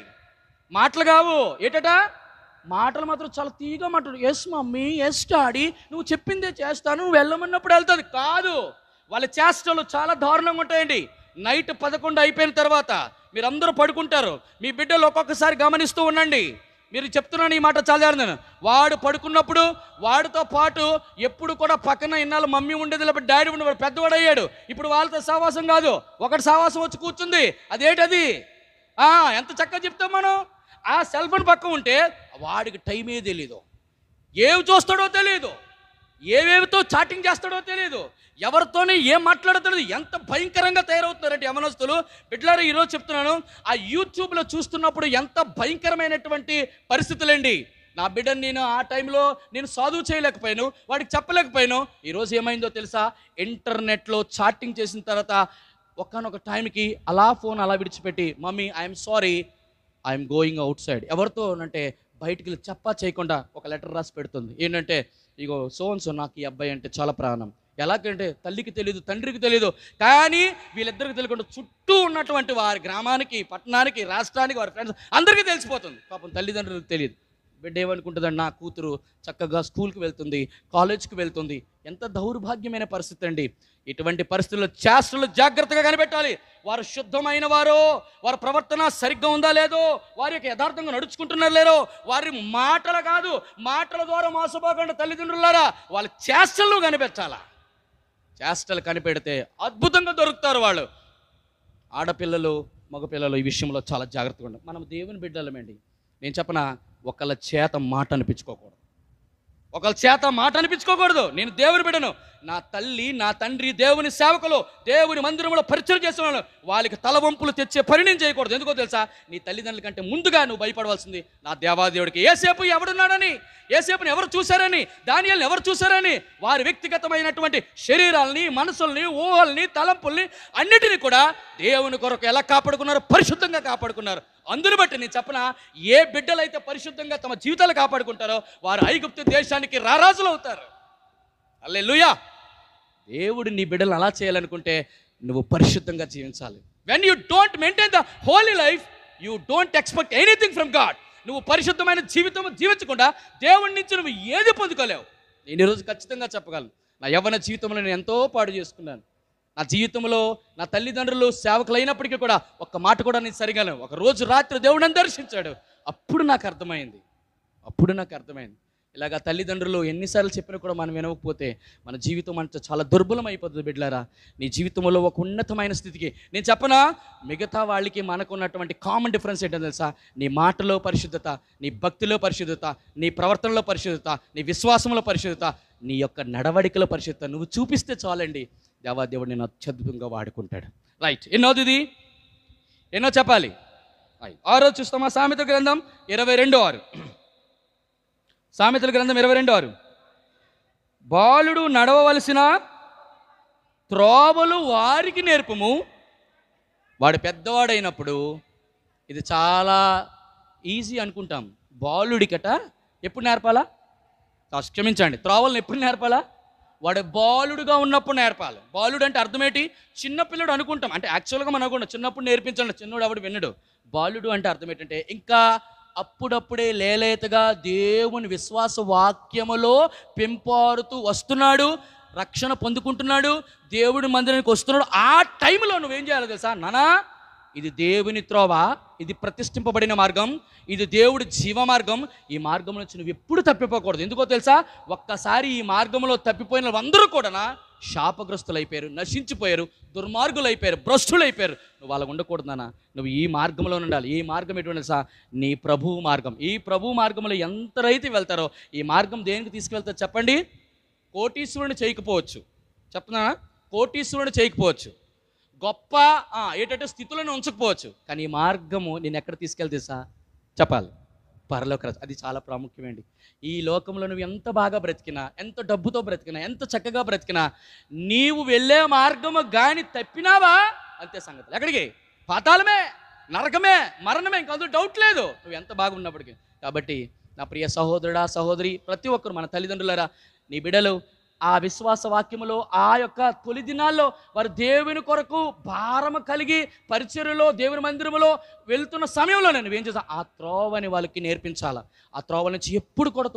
మాటలు కావు ఏటట మాటలు మాత్రం చాలా తీగ మాట్లాడు ఎస్ మమ్మీ ఎస్ డాడీ నువ్వు చెప్పిందే చేస్తాను నువ్వు వెళ్ళమన్నప్పుడు వెళ్తుంది కాదు వాళ్ళ చేష్టలు చాలా దారుణంగా ఉంటాయండి నైట్ పదకొండు అయిపోయిన తర్వాత మీరు అందరూ పడుకుంటారు మీ బిడ్డలు ఒక్కొక్కసారి గమనిస్తూ ఉండండి మీరు చెప్తున్నాను ఈ మాట చాలా నేను వాడు పడుకున్నప్పుడు వాడితో పాటు ఎప్పుడు కూడా పక్కన ఇన్నాళ్ళు మమ్మీ ఉండేది లేకపోతే డాడీ ఉండేవాడు పెద్దవాడు అయ్యాడు ఇప్పుడు వాళ్ళతో సహవాసం కాదు ఒకటి సహవాసం వచ్చి కూర్చుంది అదేంటది ఎంత చక్కగా చెప్తాం మనం ఆ సెల్ ఫోన్ పక్క ఉంటే వాడికి టైమే తెలీదు ఏమి చూస్తాడో తెలియదు ఏవేవితో చాటింగ్ చేస్తాడో తెలియదు ఎవరితోనే ఏం మాట్లాడతాడు ఎంత భయంకరంగా తయారవుతున్నారంటే యమనస్తులు బిడ్డలారా ఈరోజు చెప్తున్నాను ఆ యూట్యూబ్లో చూస్తున్నప్పుడు ఎంత భయంకరమైనటువంటి పరిస్థితులండి నా బిడ్డను నేను ఆ టైంలో నేను సాధువు చేయలేకపోయాను వాడికి చెప్పలేకపోయాను ఈరోజు ఏమైందో తెలుసా ఇంటర్నెట్లో చాటింగ్ చేసిన తర్వాత ఒకనొక టైంకి అలా ఫోన్ అలా విడిచిపెట్టి mummy I'm sorry I'm going outside ఎవరితో అంటే బయటికి వెళ్ళి చెప్పా చేయకుండా ఒక లెటర్ రాసి పెడుతుంది ఏంటంటే ఇగో సోన్స్ నాకు ఈ అబ్బాయి అంటే చాలా ప్రాణం ఎలాగంటే తల్లికి తెలియదు తండ్రికి తెలియదు కానీ వీళ్ళిద్దరికి తెలియకుండా చుట్టూ ఉన్నటువంటి వారి గ్రామానికి పట్టణానికి రాష్ట్రానికి వారి ఫ్రెండ్స్ అందరికీ తెలిసిపోతుంది పాపం తల్లిదండ్రులకు తెలియదు బిడ్డ ఏమనుకుంటుందండి నా కూతురు చక్కగా స్కూల్కి వెళ్తుంది కాలేజ్కి వెళ్తుంది ఎంత దౌర్భాగ్యమైన పరిస్థితి అండి ఇటువంటి పరిస్థితుల్లో చేష్టలు జాగ్రత్తగా కనిపెట్టాలి వారు శుద్ధమైన వారు వారి ప్రవర్తన సరిగ్గా ఉందా లేదో వారి యొక్క యథార్థంగా నడుచుకుంటున్నారు లేదో వారి మాటలు కాదు మాటల ద్వారా మోసపోకుండా తల్లిదండ్రులారా వాళ్ళ చేష్టలు కనిపెట్టాలా చేష్టలు కనిపెడితే అద్భుతంగా దొరుకుతారు వాళ్ళు ఆడపిల్లలు మగపిల్లలు ఈ విషయంలో చాలా జాగ్రత్తగా ఉండాలి మనం దేవుని బిడ్డలమండి నేను చెప్పనా ఒకళ్ళ చేత మాట అనిపించుకోకూడదు ఒకళ్ళ చేత మాట అనిపించుకోకూడదు నేను దేవుని బిడ్డను నా తల్లి నా తండ్రి దేవుని సేవకులు దేవుని మందిరంలో పరిచయం చేస్తున్న వాళ్ళకి తలవంపులు తెచ్చే పరిణయం చేయకూడదు ఎందుకో తెలుసా నీ తల్లిదండ్రుల కంటే ముందుగా నువ్వు భయపడవలసింది నా దేవాదేవుడికి ఏసేపు ఎవడున్నాడని ఏసేపుని ఎవరు చూశారని దానియాలను ఎవరు చూశారని వారి వ్యక్తిగతమైనటువంటి శరీరాలని మనసుల్ని ఊహల్ని తలంపుల్ని అన్నిటినీ కూడా దేవుని కొరకు ఎలా కాపాడుకున్నారు పరిశుద్ధంగా కాపాడుకున్నారు అందుని బట్టి నేను చెప్పన ఏ బిడ్డలైతే పరిశుద్ధంగా తమ జీవితాలు కాపాడుకుంటారో వారు ఐగుప్తి దేశానికి రారాజులు అవుతారు అల్లే లూయా దేవుడు నీ బిడ్డలు అలా చేయాలనుకుంటే నువ్వు పరిశుద్ధంగా జీవించాలి when you don't maintain the holy life you don't expect anything from God నువ్వు పరిశుద్ధమైన జీవితం జీవించకుండా దేవుడి నుంచి నువ్వు ఏది పొందుకోలేవు నేను ఈరోజు ఖచ్చితంగా చెప్పగలను నా యవ్వన జీవితంలో నేను ఎంతో పాడు చేసుకున్నాను నా జీవితంలో నా తల్లిదండ్రులు సేవకులు అయినప్పటికీ కూడా ఒక్క మాట కూడా నేను సరిగాను ఒక రోజు రాత్రి దేవుడిని దర్శించాడు అప్పుడు నాకు అర్థమైంది అప్పుడు నాకు అర్థమైంది ఇలాగ తల్లిదండ్రులు ఎన్నిసార్లు చెప్పినా కూడా మనం వినకపోతే మన జీవితం అంటే చాలా దుర్బలం అయిపోతుంది బిడ్డలారా నీ జీవితంలో ఒక ఉన్నతమైన స్థితికి నేను చెప్పనా మిగతా వాళ్ళకి మనకు ఉన్నటువంటి కామన్ డిఫరెన్స్ ఏంటో తెలుసా నీ మాటలో పరిశుద్ధత నీ భక్తిలో పరిశుద్ధత నీ ప్రవర్తనలో పరిశుద్ధత నీ విశ్వాసంలో పరిశుద్ధత నీ యొక్క నడవడికల పరిశుద్ధత నువ్వు చూపిస్తే చాలండి దేవాదేవుడు నేను అత్యద్భుతంగా వాడుకుంటాడు రైట్ ఎన్నోది ఇది ఎన్నో చెప్పాలి ఆరో చూస్తామా సామెత గ్రంథం ఇరవై రెండు ఆరు సామెతల గ్రంథం ఇరవై రెండు ఆరు బాలుడు నడవవలసిన త్రోవలు వారికి నేర్పము వాడు పెద్దవాడైనప్పుడు ఇది చాలా ఈజీ అనుకుంటాం బాలుడికట ఎప్పుడు నేర్పాలా క్షమించండి త్రోవలను ఎప్పుడు నేర్పాలా వాడు బాలుడుగా ఉన్నప్పుడు నేర్పాలి బాలుడు అంటే అర్థమేంటి చిన్నపిల్లడు అనుకుంటాం అంటే యాక్చువల్గా మనం అనుకుంటాం చిన్నప్పుడు నేర్పించండి చిన్నోడు ఎవడు విన్నాడు బాలుడు అంటే అర్థం ఏంటంటే ఇంకా అప్పుడప్పుడే లేలేతగా దేవుని విశ్వాస వాక్యములో పెంపారుతూ వస్తున్నాడు రక్షణ పొందుకుంటున్నాడు దేవుడి మందిరానికి వస్తున్నాడు ఆ టైంలో నువ్వేం చేయాలి తెలుసా నానా ఇది దేవుని త్రోవ ఇది ప్రతిష్ఠింపబడిన మార్గం ఇది దేవుడి జీవ మార్గం ఈ మార్గంలో నుంచి నువ్వు ఎప్పుడు తప్పిపోకూడదు ఎందుకో తెలుసా ఒక్కసారి ఈ మార్గంలో తప్పిపోయిన అందరూ కూడా శాపగ్రస్తులైపోయారు నశించిపోయారు దుర్మార్గులైపోయారు భ్రష్టులైపోయారు నువ్వు వాళ్ళకు ఉండకూడదు నువ్వు ఈ మార్గంలో ఉండాలి ఈ మార్గం ఎటువంటి సార్ నీ ప్రభు మార్గం ఈ ప్రభు మార్గంలో ఎంతరైతే వెళ్తారో ఈ మార్గం దేనికి తీసుకువెళ్తారు చెప్పండి కోటీశ్వరుని చేయకపోవచ్చు చెప్తున్నా కోటీశ్వరుని చేయకపోవచ్చు గొప్ప ఏంటంటే స్థితులను ఉంచకపోవచ్చు కానీ ఈ మార్గము నేను ఎక్కడ తీసుకెళ్తే సా చెప్పాలి పరలోక అది చాలా ప్రాముఖ్యమండి ఈ లోకంలో నువ్వు ఎంత బాగా బ్రతికినా ఎంత డబ్బుతో బ్రతికినా ఎంత చక్కగా బ్రతికినా నీవు వెళ్ళే మార్గము గాని తప్పినావా అంతే సంగతులు ఎక్కడికి పాతాళమే నరకమే మరణమే ఇంకా అందులో డౌట్ లేదు నువ్వు ఎంత బాగున్నప్పటికీ కాబట్టి నా ప్రియ సహోదరుడా సహోదరి ప్రతి ఒక్కరు మన తల్లిదండ్రులరా నీ బిడలు ఆ విశ్వాస వాక్యములో ఆ యొక్క తొలి దినాల్లో వారు దేవుని కొరకు భారము కలిగి పరిచర్లో దేవుని మందిరంలో వెళ్తున్న సమయంలో నేను ఏం చేస్తాను ఆ త్రోవని వాళ్ళకి నేర్పించాలి ఆ త్రోవ నుంచి ఎప్పుడు కూడా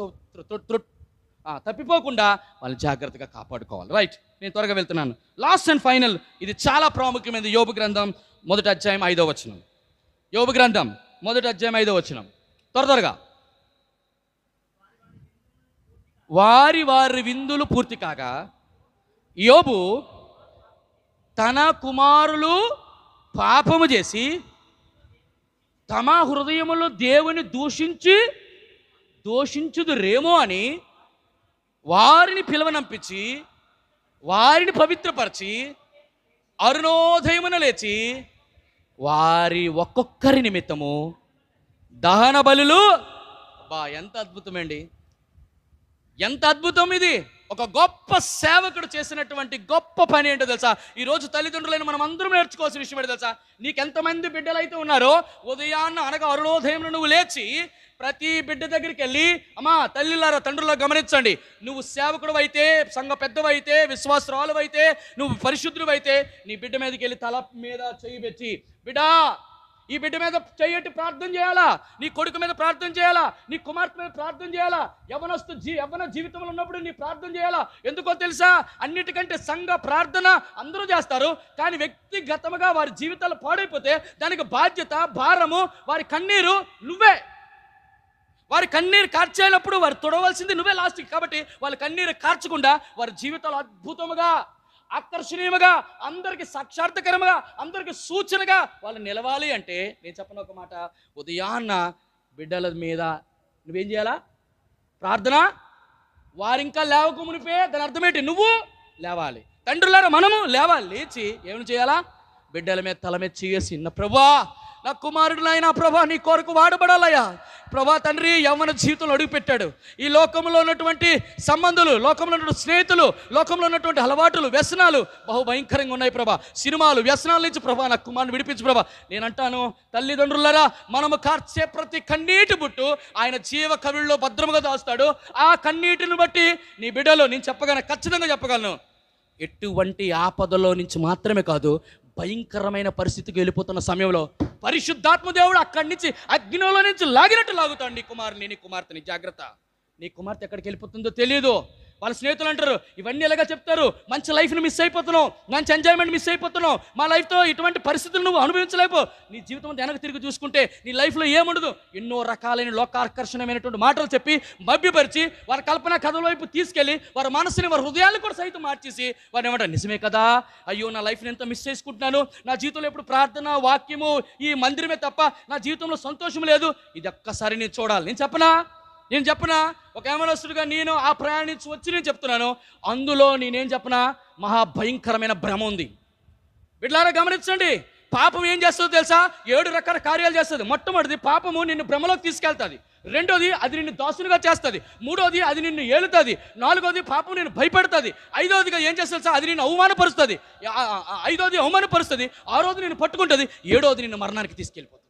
తప్పిపోకుండా వాళ్ళని జాగ్రత్తగా కాపాడుకోవాలి రైట్ నేను త్వరగా వెళ్తున్నాను లాస్ట్ అండ్ ఫైనల్ ఇది చాలా ప్రాముఖ్యమైనది యోగు గ్రంథం మొదటి అధ్యాయం ఐదో వచనం యోగు గ్రంథం మొదటి అధ్యాయం ఐదో వచనం త్వర త్వరగా వారి వారి విందులు పూర్తి కాగా యోబు తన కుమారులు పాపము చేసి తమ హృదయములో దేవుని దూషించి దోషించుదు రేమో అని వారిని పిలవనంపించి వారిని పవిత్రపరిచి అరుణోదయమున లేచి వారి ఒక్కొక్కరి నిమిత్తము దహన బలులు బా ఎంత అద్భుతమండి ఎంత అద్భుతం ఇది ఒక గొప్ప సేవకుడు చేసినటువంటి గొప్ప పని ఏంటో తెలుసా ఈరోజు తల్లిదండ్రులైన మనం అందరం నేర్చుకోవాల్సిన విషయం ఏంటో తెలుసా నీకెంతమంది బిడ్డలైతే ఉన్నారో ఉదయాన్న అనగా అరుణోదయంలో నువ్వు లేచి ప్రతి బిడ్డ దగ్గరికి వెళ్ళి అమ్మా తల్లిలారా తండ్రుల గమనించండి నువ్వు సేవకుడు అయితే సంఘ పెద్దవైతే విశ్వాసరాలు అయితే నువ్వు పరిశుద్ధుడు అయితే నీ బిడ్డ మీదకి వెళ్ళి తల మీద చేయి పెట్టి బిడా ఈ బిడ్డ మీద చెయ్యటి ప్రార్థన చేయాలా నీ కొడుకు మీద ప్రార్థన చేయాలా నీ కుమార్తె మీద ప్రార్థన చేయాలా యవనస్తు జీ యవన జీవితంలో ఉన్నప్పుడు నీ ప్రార్థన చేయాలా ఎందుకో తెలుసా అన్నిటికంటే సంఘ ప్రార్థన అందరూ చేస్తారు కానీ వ్యక్తిగతంగా వారి జీవితాలు పాడైపోతే దానికి బాధ్యత భారము వారి కన్నీరు నువ్వే వారి కన్నీరు కార్చేటప్పుడు వారు తొడవలసింది నువ్వే లాస్ట్కి కాబట్టి వాళ్ళ కన్నీరు కార్చకుండా వారి జీవితాలు అద్భుతముగా ఆకర్షణీయముగా అందరికి సాక్షార్థకరముగా అందరికి సూచనగా వాళ్ళు నిలవాలి అంటే నేను చెప్పను ఒక మాట ఉదయాన్న బిడ్డల మీద నువ్వేం చేయాలా ప్రార్థన వారింకా లేవకు మునిపే దాని అర్థం ఏంటి నువ్వు లేవాలి తండ్రులారా మనము లేవాలి లేచి ఏమి చేయాలా బిడ్డల మీద తల మీద చేసి నా ప్రభా నా కుమారుడులైనా ప్రభా నీ కొరకు వాడబడాలయ్యా ప్రభా తండ్రి యవ్వన జీవితంలో అడుగుపెట్టాడు ఈ లోకంలో ఉన్నటువంటి సంబంధులు లోకంలో ఉన్నటువంటి స్నేహితులు లోకంలో ఉన్నటువంటి అలవాటులు వ్యసనాలు బహుభయంకరంగా ఉన్నాయి ప్రభా సినిమాలు వ్యసనాల నుంచి ప్రభా నా కుమారుని విడిపించు ప్రభా నేనంటాను తల్లిదండ్రులరా మనము కార్చే ప్రతి కన్నీటి బుట్టు ఆయన జీవ కవిల్లో భద్రముగా దాస్తాడు ఆ కన్నీటిని బట్టి నీ బిడ్డలో నేను చెప్పగలను ఖచ్చితంగా చెప్పగలను ఎటువంటి ఆపదలో నుంచి మాత్రమే కాదు భయంకరమైన పరిస్థితికి వెళ్ళిపోతున్న సమయంలో పరిశుద్ధాత్మ దేవుడు అక్కడి నుంచి అగ్నిలో నుంచి లాగినట్టు లాగుతాడు నీ కుమారుని నీ కుమార్తెని జాగ్రత్త నీ కుమార్తె ఎక్కడికి వెళ్ళిపోతుందో తెలియదు వాళ్ళ స్నేహితులు అంటారు ఇవన్నీ ఎలాగా చెప్తారు మంచి లైఫ్ని మిస్ అయిపోతున్నావు మంచి ఎంజాయ్మెంట్ మిస్ అయిపోతున్నావు మా లైఫ్తో ఇటువంటి పరిస్థితులు నువ్వు అనుభవించలేవు నీ జీవితం వెనక తిరిగి చూసుకుంటే నీ లైఫ్లో ఏముండదు ఎన్నో రకాలైన లోకాకర్షణమైనటువంటి మాటలు చెప్పి మభ్యపరిచి వారి కల్పన కథల వైపు తీసుకెళ్ళి వారి మనసుని వారి హృదయాన్ని కూడా సైతం మార్చేసి వారు ఏమంటారు నిజమే కదా అయ్యో నా లైఫ్ని ఎంతో మిస్ చేసుకుంటున్నాను నా జీవితంలో ఎప్పుడు ప్రార్థన వాక్యము ఈ మందిరమే తప్ప నా జీవితంలో సంతోషం లేదు ఇది ఒక్కసారి నేను చూడాలి నేను చెప్పనా నేను చెప్పిన ఒక యమనస్తుడిగా నేను ఆ ప్రయాణించి వచ్చి నేను చెప్తున్నాను అందులో నేనేం చెప్పనా మహాభయంకరమైన భ్రమ ఉంది వీటిలారా గమనించండి పాపం ఏం చేస్తుందో తెలుసా ఏడు రకాల కార్యాలు చేస్తుంది మొట్టమొదటిది పాపము నిన్ను భ్రమలోకి తీసుకెళ్తుంది రెండోది అది నిన్ను దాసునిగా చేస్తుంది మూడోది అది నిన్ను ఏలుతుంది నాలుగోది పాపం నేను భయపెడుతుంది ఐదోదిగా ఏం చేస్తా అది నిన్ను అవమానపరుస్తుంది ఐదోది అవమానపరుస్తుంది ఆరోది నిన్ను పట్టుకుంటుంది ఏడోది నిన్ను మరణానికి తీసుకెళ్ళిపోతుంది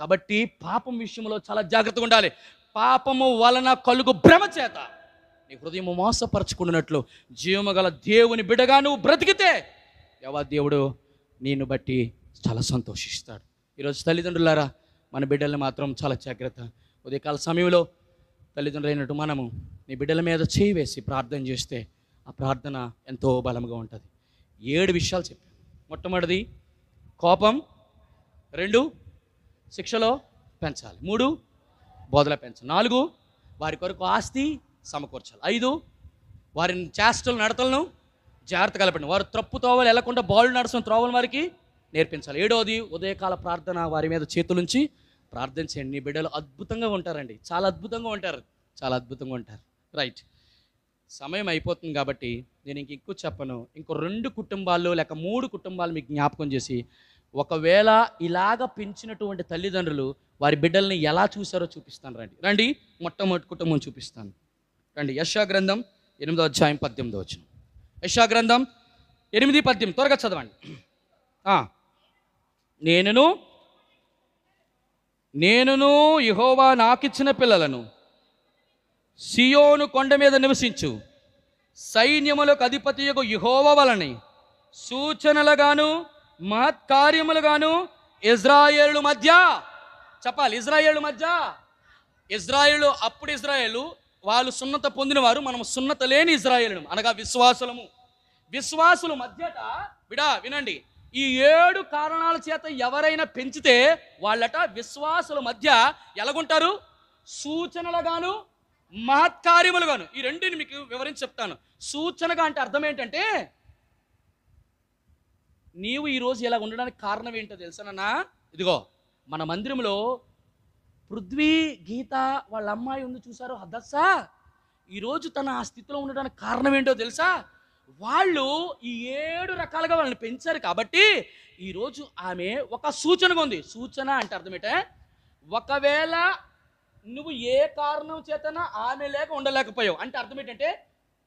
కాబట్టి పాపం విషయంలో చాలా జాగ్రత్తగా ఉండాలి పాపము వలన కలుగు భ్రమ చేత నీ హృదయం మోసపరచుకున్నట్లు జీవము గల దేవుని బిడగా నువ్వు బ్రతికితే యవా దేవుడు నేను బట్టి చాలా సంతోషిస్తాడు ఈరోజు తల్లిదండ్రులారా మన బిడ్డల్ని మాత్రం చాలా జాగ్రత్త ఉదయకాల సమయంలో తల్లిదండ్రులైనట్టు మనము నీ బిడ్డల మీద చేయి వేసి ప్రార్థన చేస్తే ఆ ప్రార్థన ఎంతో బలంగా ఉంటుంది ఏడు విషయాలు చెప్పాను మొట్టమొదటిది కోపం రెండు శిక్షలో పెంచాలి మూడు బోధల పెంచాలి నాలుగు వారి కొరకు ఆస్తి సమకూర్చాలి ఐదు వారిని చేష్టలు నడతలను జాగ్రత్త కలపండి వారు త్రప్పు తోవలు వెళ్లకుండా బాళ్ళు నడుస్తున్న త్రోవలు వారికి నేర్పించాలి ఏడవది ఉదయకాల ప్రార్థన వారి మీద చేతులుంచి ప్రార్థించండి నీ బిడ్డలు అద్భుతంగా ఉంటారండి చాలా అద్భుతంగా ఉంటారు చాలా అద్భుతంగా ఉంటారు రైట్ సమయం అయిపోతుంది కాబట్టి నేను ఇంక ఎక్కువ చెప్పను ఇంకో రెండు కుటుంబాలు లేక మూడు కుటుంబాలు మీకు జ్ఞాపకం చేసి ఒకవేళ ఇలాగ పెంచినటువంటి తల్లిదండ్రులు వారి బిడ్డల్ని ఎలా చూశారో చూపిస్తాను రండి రండి మొట్టమొదటి కుటుంబం చూపిస్తాను రండి యశా గ్రంథం ఎనిమిదో అధ్యాయం పద్దెనిమిదో వచ్చిన యశా గ్రంథం ఎనిమిది పద్దెనిమిది త్వరగా చదవండి నేనును నేనును యహోవా నాకిచ్చిన పిల్లలను సియోను కొండ మీద నివసించు సైన్యములకు యొక్క యుహోవ వలని సూచనలుగాను మహత్కార్యములుగాను ఇజ్రాయేలు మధ్య చెప్పాలి ఇజ్రాయేలు మధ్య ఇజ్రాయేలు అప్పుడు ఇజ్రాయేలు వాళ్ళు సున్నత పొందినవారు మనం సున్నత లేని ఇజ్రాయేలు అనగా విశ్వాసులము విశ్వాసుల మధ్యట విడా వినండి ఈ ఏడు కారణాల చేత ఎవరైనా పెంచితే వాళ్ళట విశ్వాసుల మధ్య ఎలాగుంటారు సూచనలుగాను మహత్కార్యములుగాను ఈ రెండుని మీకు వివరించి చెప్తాను సూచనగా అంటే అర్థం ఏంటంటే నీవు ఈరోజు ఇలా ఉండడానికి కారణం ఏంటో తెలుసానన్నా ఇదిగో మన మందిరంలో పృథ్వీ గీత వాళ్ళ అమ్మాయి ఉంది చూసారు హద్దస్సా ఈరోజు తన ఆ స్థితిలో ఉండడానికి కారణం ఏంటో తెలుసా వాళ్ళు ఈ ఏడు రకాలుగా వాళ్ళని పెంచారు కాబట్టి ఈరోజు ఆమె ఒక సూచనగా ఉంది సూచన అంటే అర్థమేటే ఒకవేళ నువ్వు ఏ కారణం చేతనా ఆమె లేక ఉండలేకపోయావు అంటే అర్థం ఏంటంటే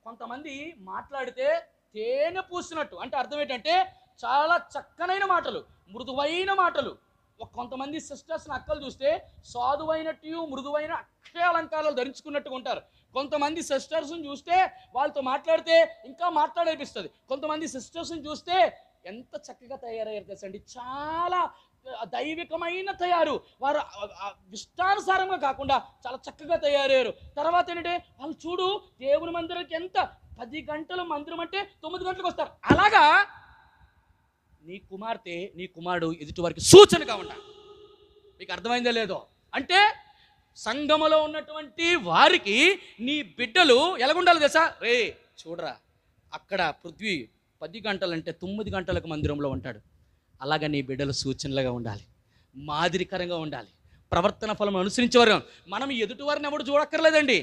కొంతమంది మాట్లాడితే తేనె పూసినట్టు అంటే అర్థం ఏంటంటే చాలా చక్కనైన మాటలు మృదువైన మాటలు ఒక కొంతమంది సిస్టర్స్ని అక్కలు చూస్తే సాధువైనట్టు మృదువైన అక్షయ అలంకారాలు ధరించుకున్నట్టుగా ఉంటారు కొంతమంది సిస్టర్స్ని చూస్తే వాళ్ళతో మాట్లాడితే ఇంకా మాట్లాడేపిస్తుంది కొంతమంది సిస్టర్స్ని చూస్తే ఎంత చక్కగా తయారయ్యారు తెలుసండి చాలా దైవికమైన తయారు వారు ఇష్టానుసారంగా కాకుండా చాలా చక్కగా తయారయ్యారు తర్వాత ఏంటంటే వాళ్ళు చూడు దేవుని మందిరానికి ఎంత పది గంటలు మందిరం అంటే తొమ్మిది గంటలకు వస్తారు అలాగా నీ కుమార్తె నీ కుమారుడు ఎదుటి వారికి సూచనగా ఉండాలి మీకు అర్థమైందో లేదో అంటే సంగములో ఉన్నటువంటి వారికి నీ బిడ్డలు ఎలాగుండాలి దశ రే చూడరా అక్కడ పృథ్వీ పది గంటలంటే తొమ్మిది గంటలకు మందిరంలో ఉంటాడు అలాగ నీ బిడ్డలు సూచనలుగా ఉండాలి మాదిరికరంగా ఉండాలి ప్రవర్తన ఫలం అనుసరించేవారు మనం ఎదుటివారిని ఎవడు చూడక్కర్లేదండి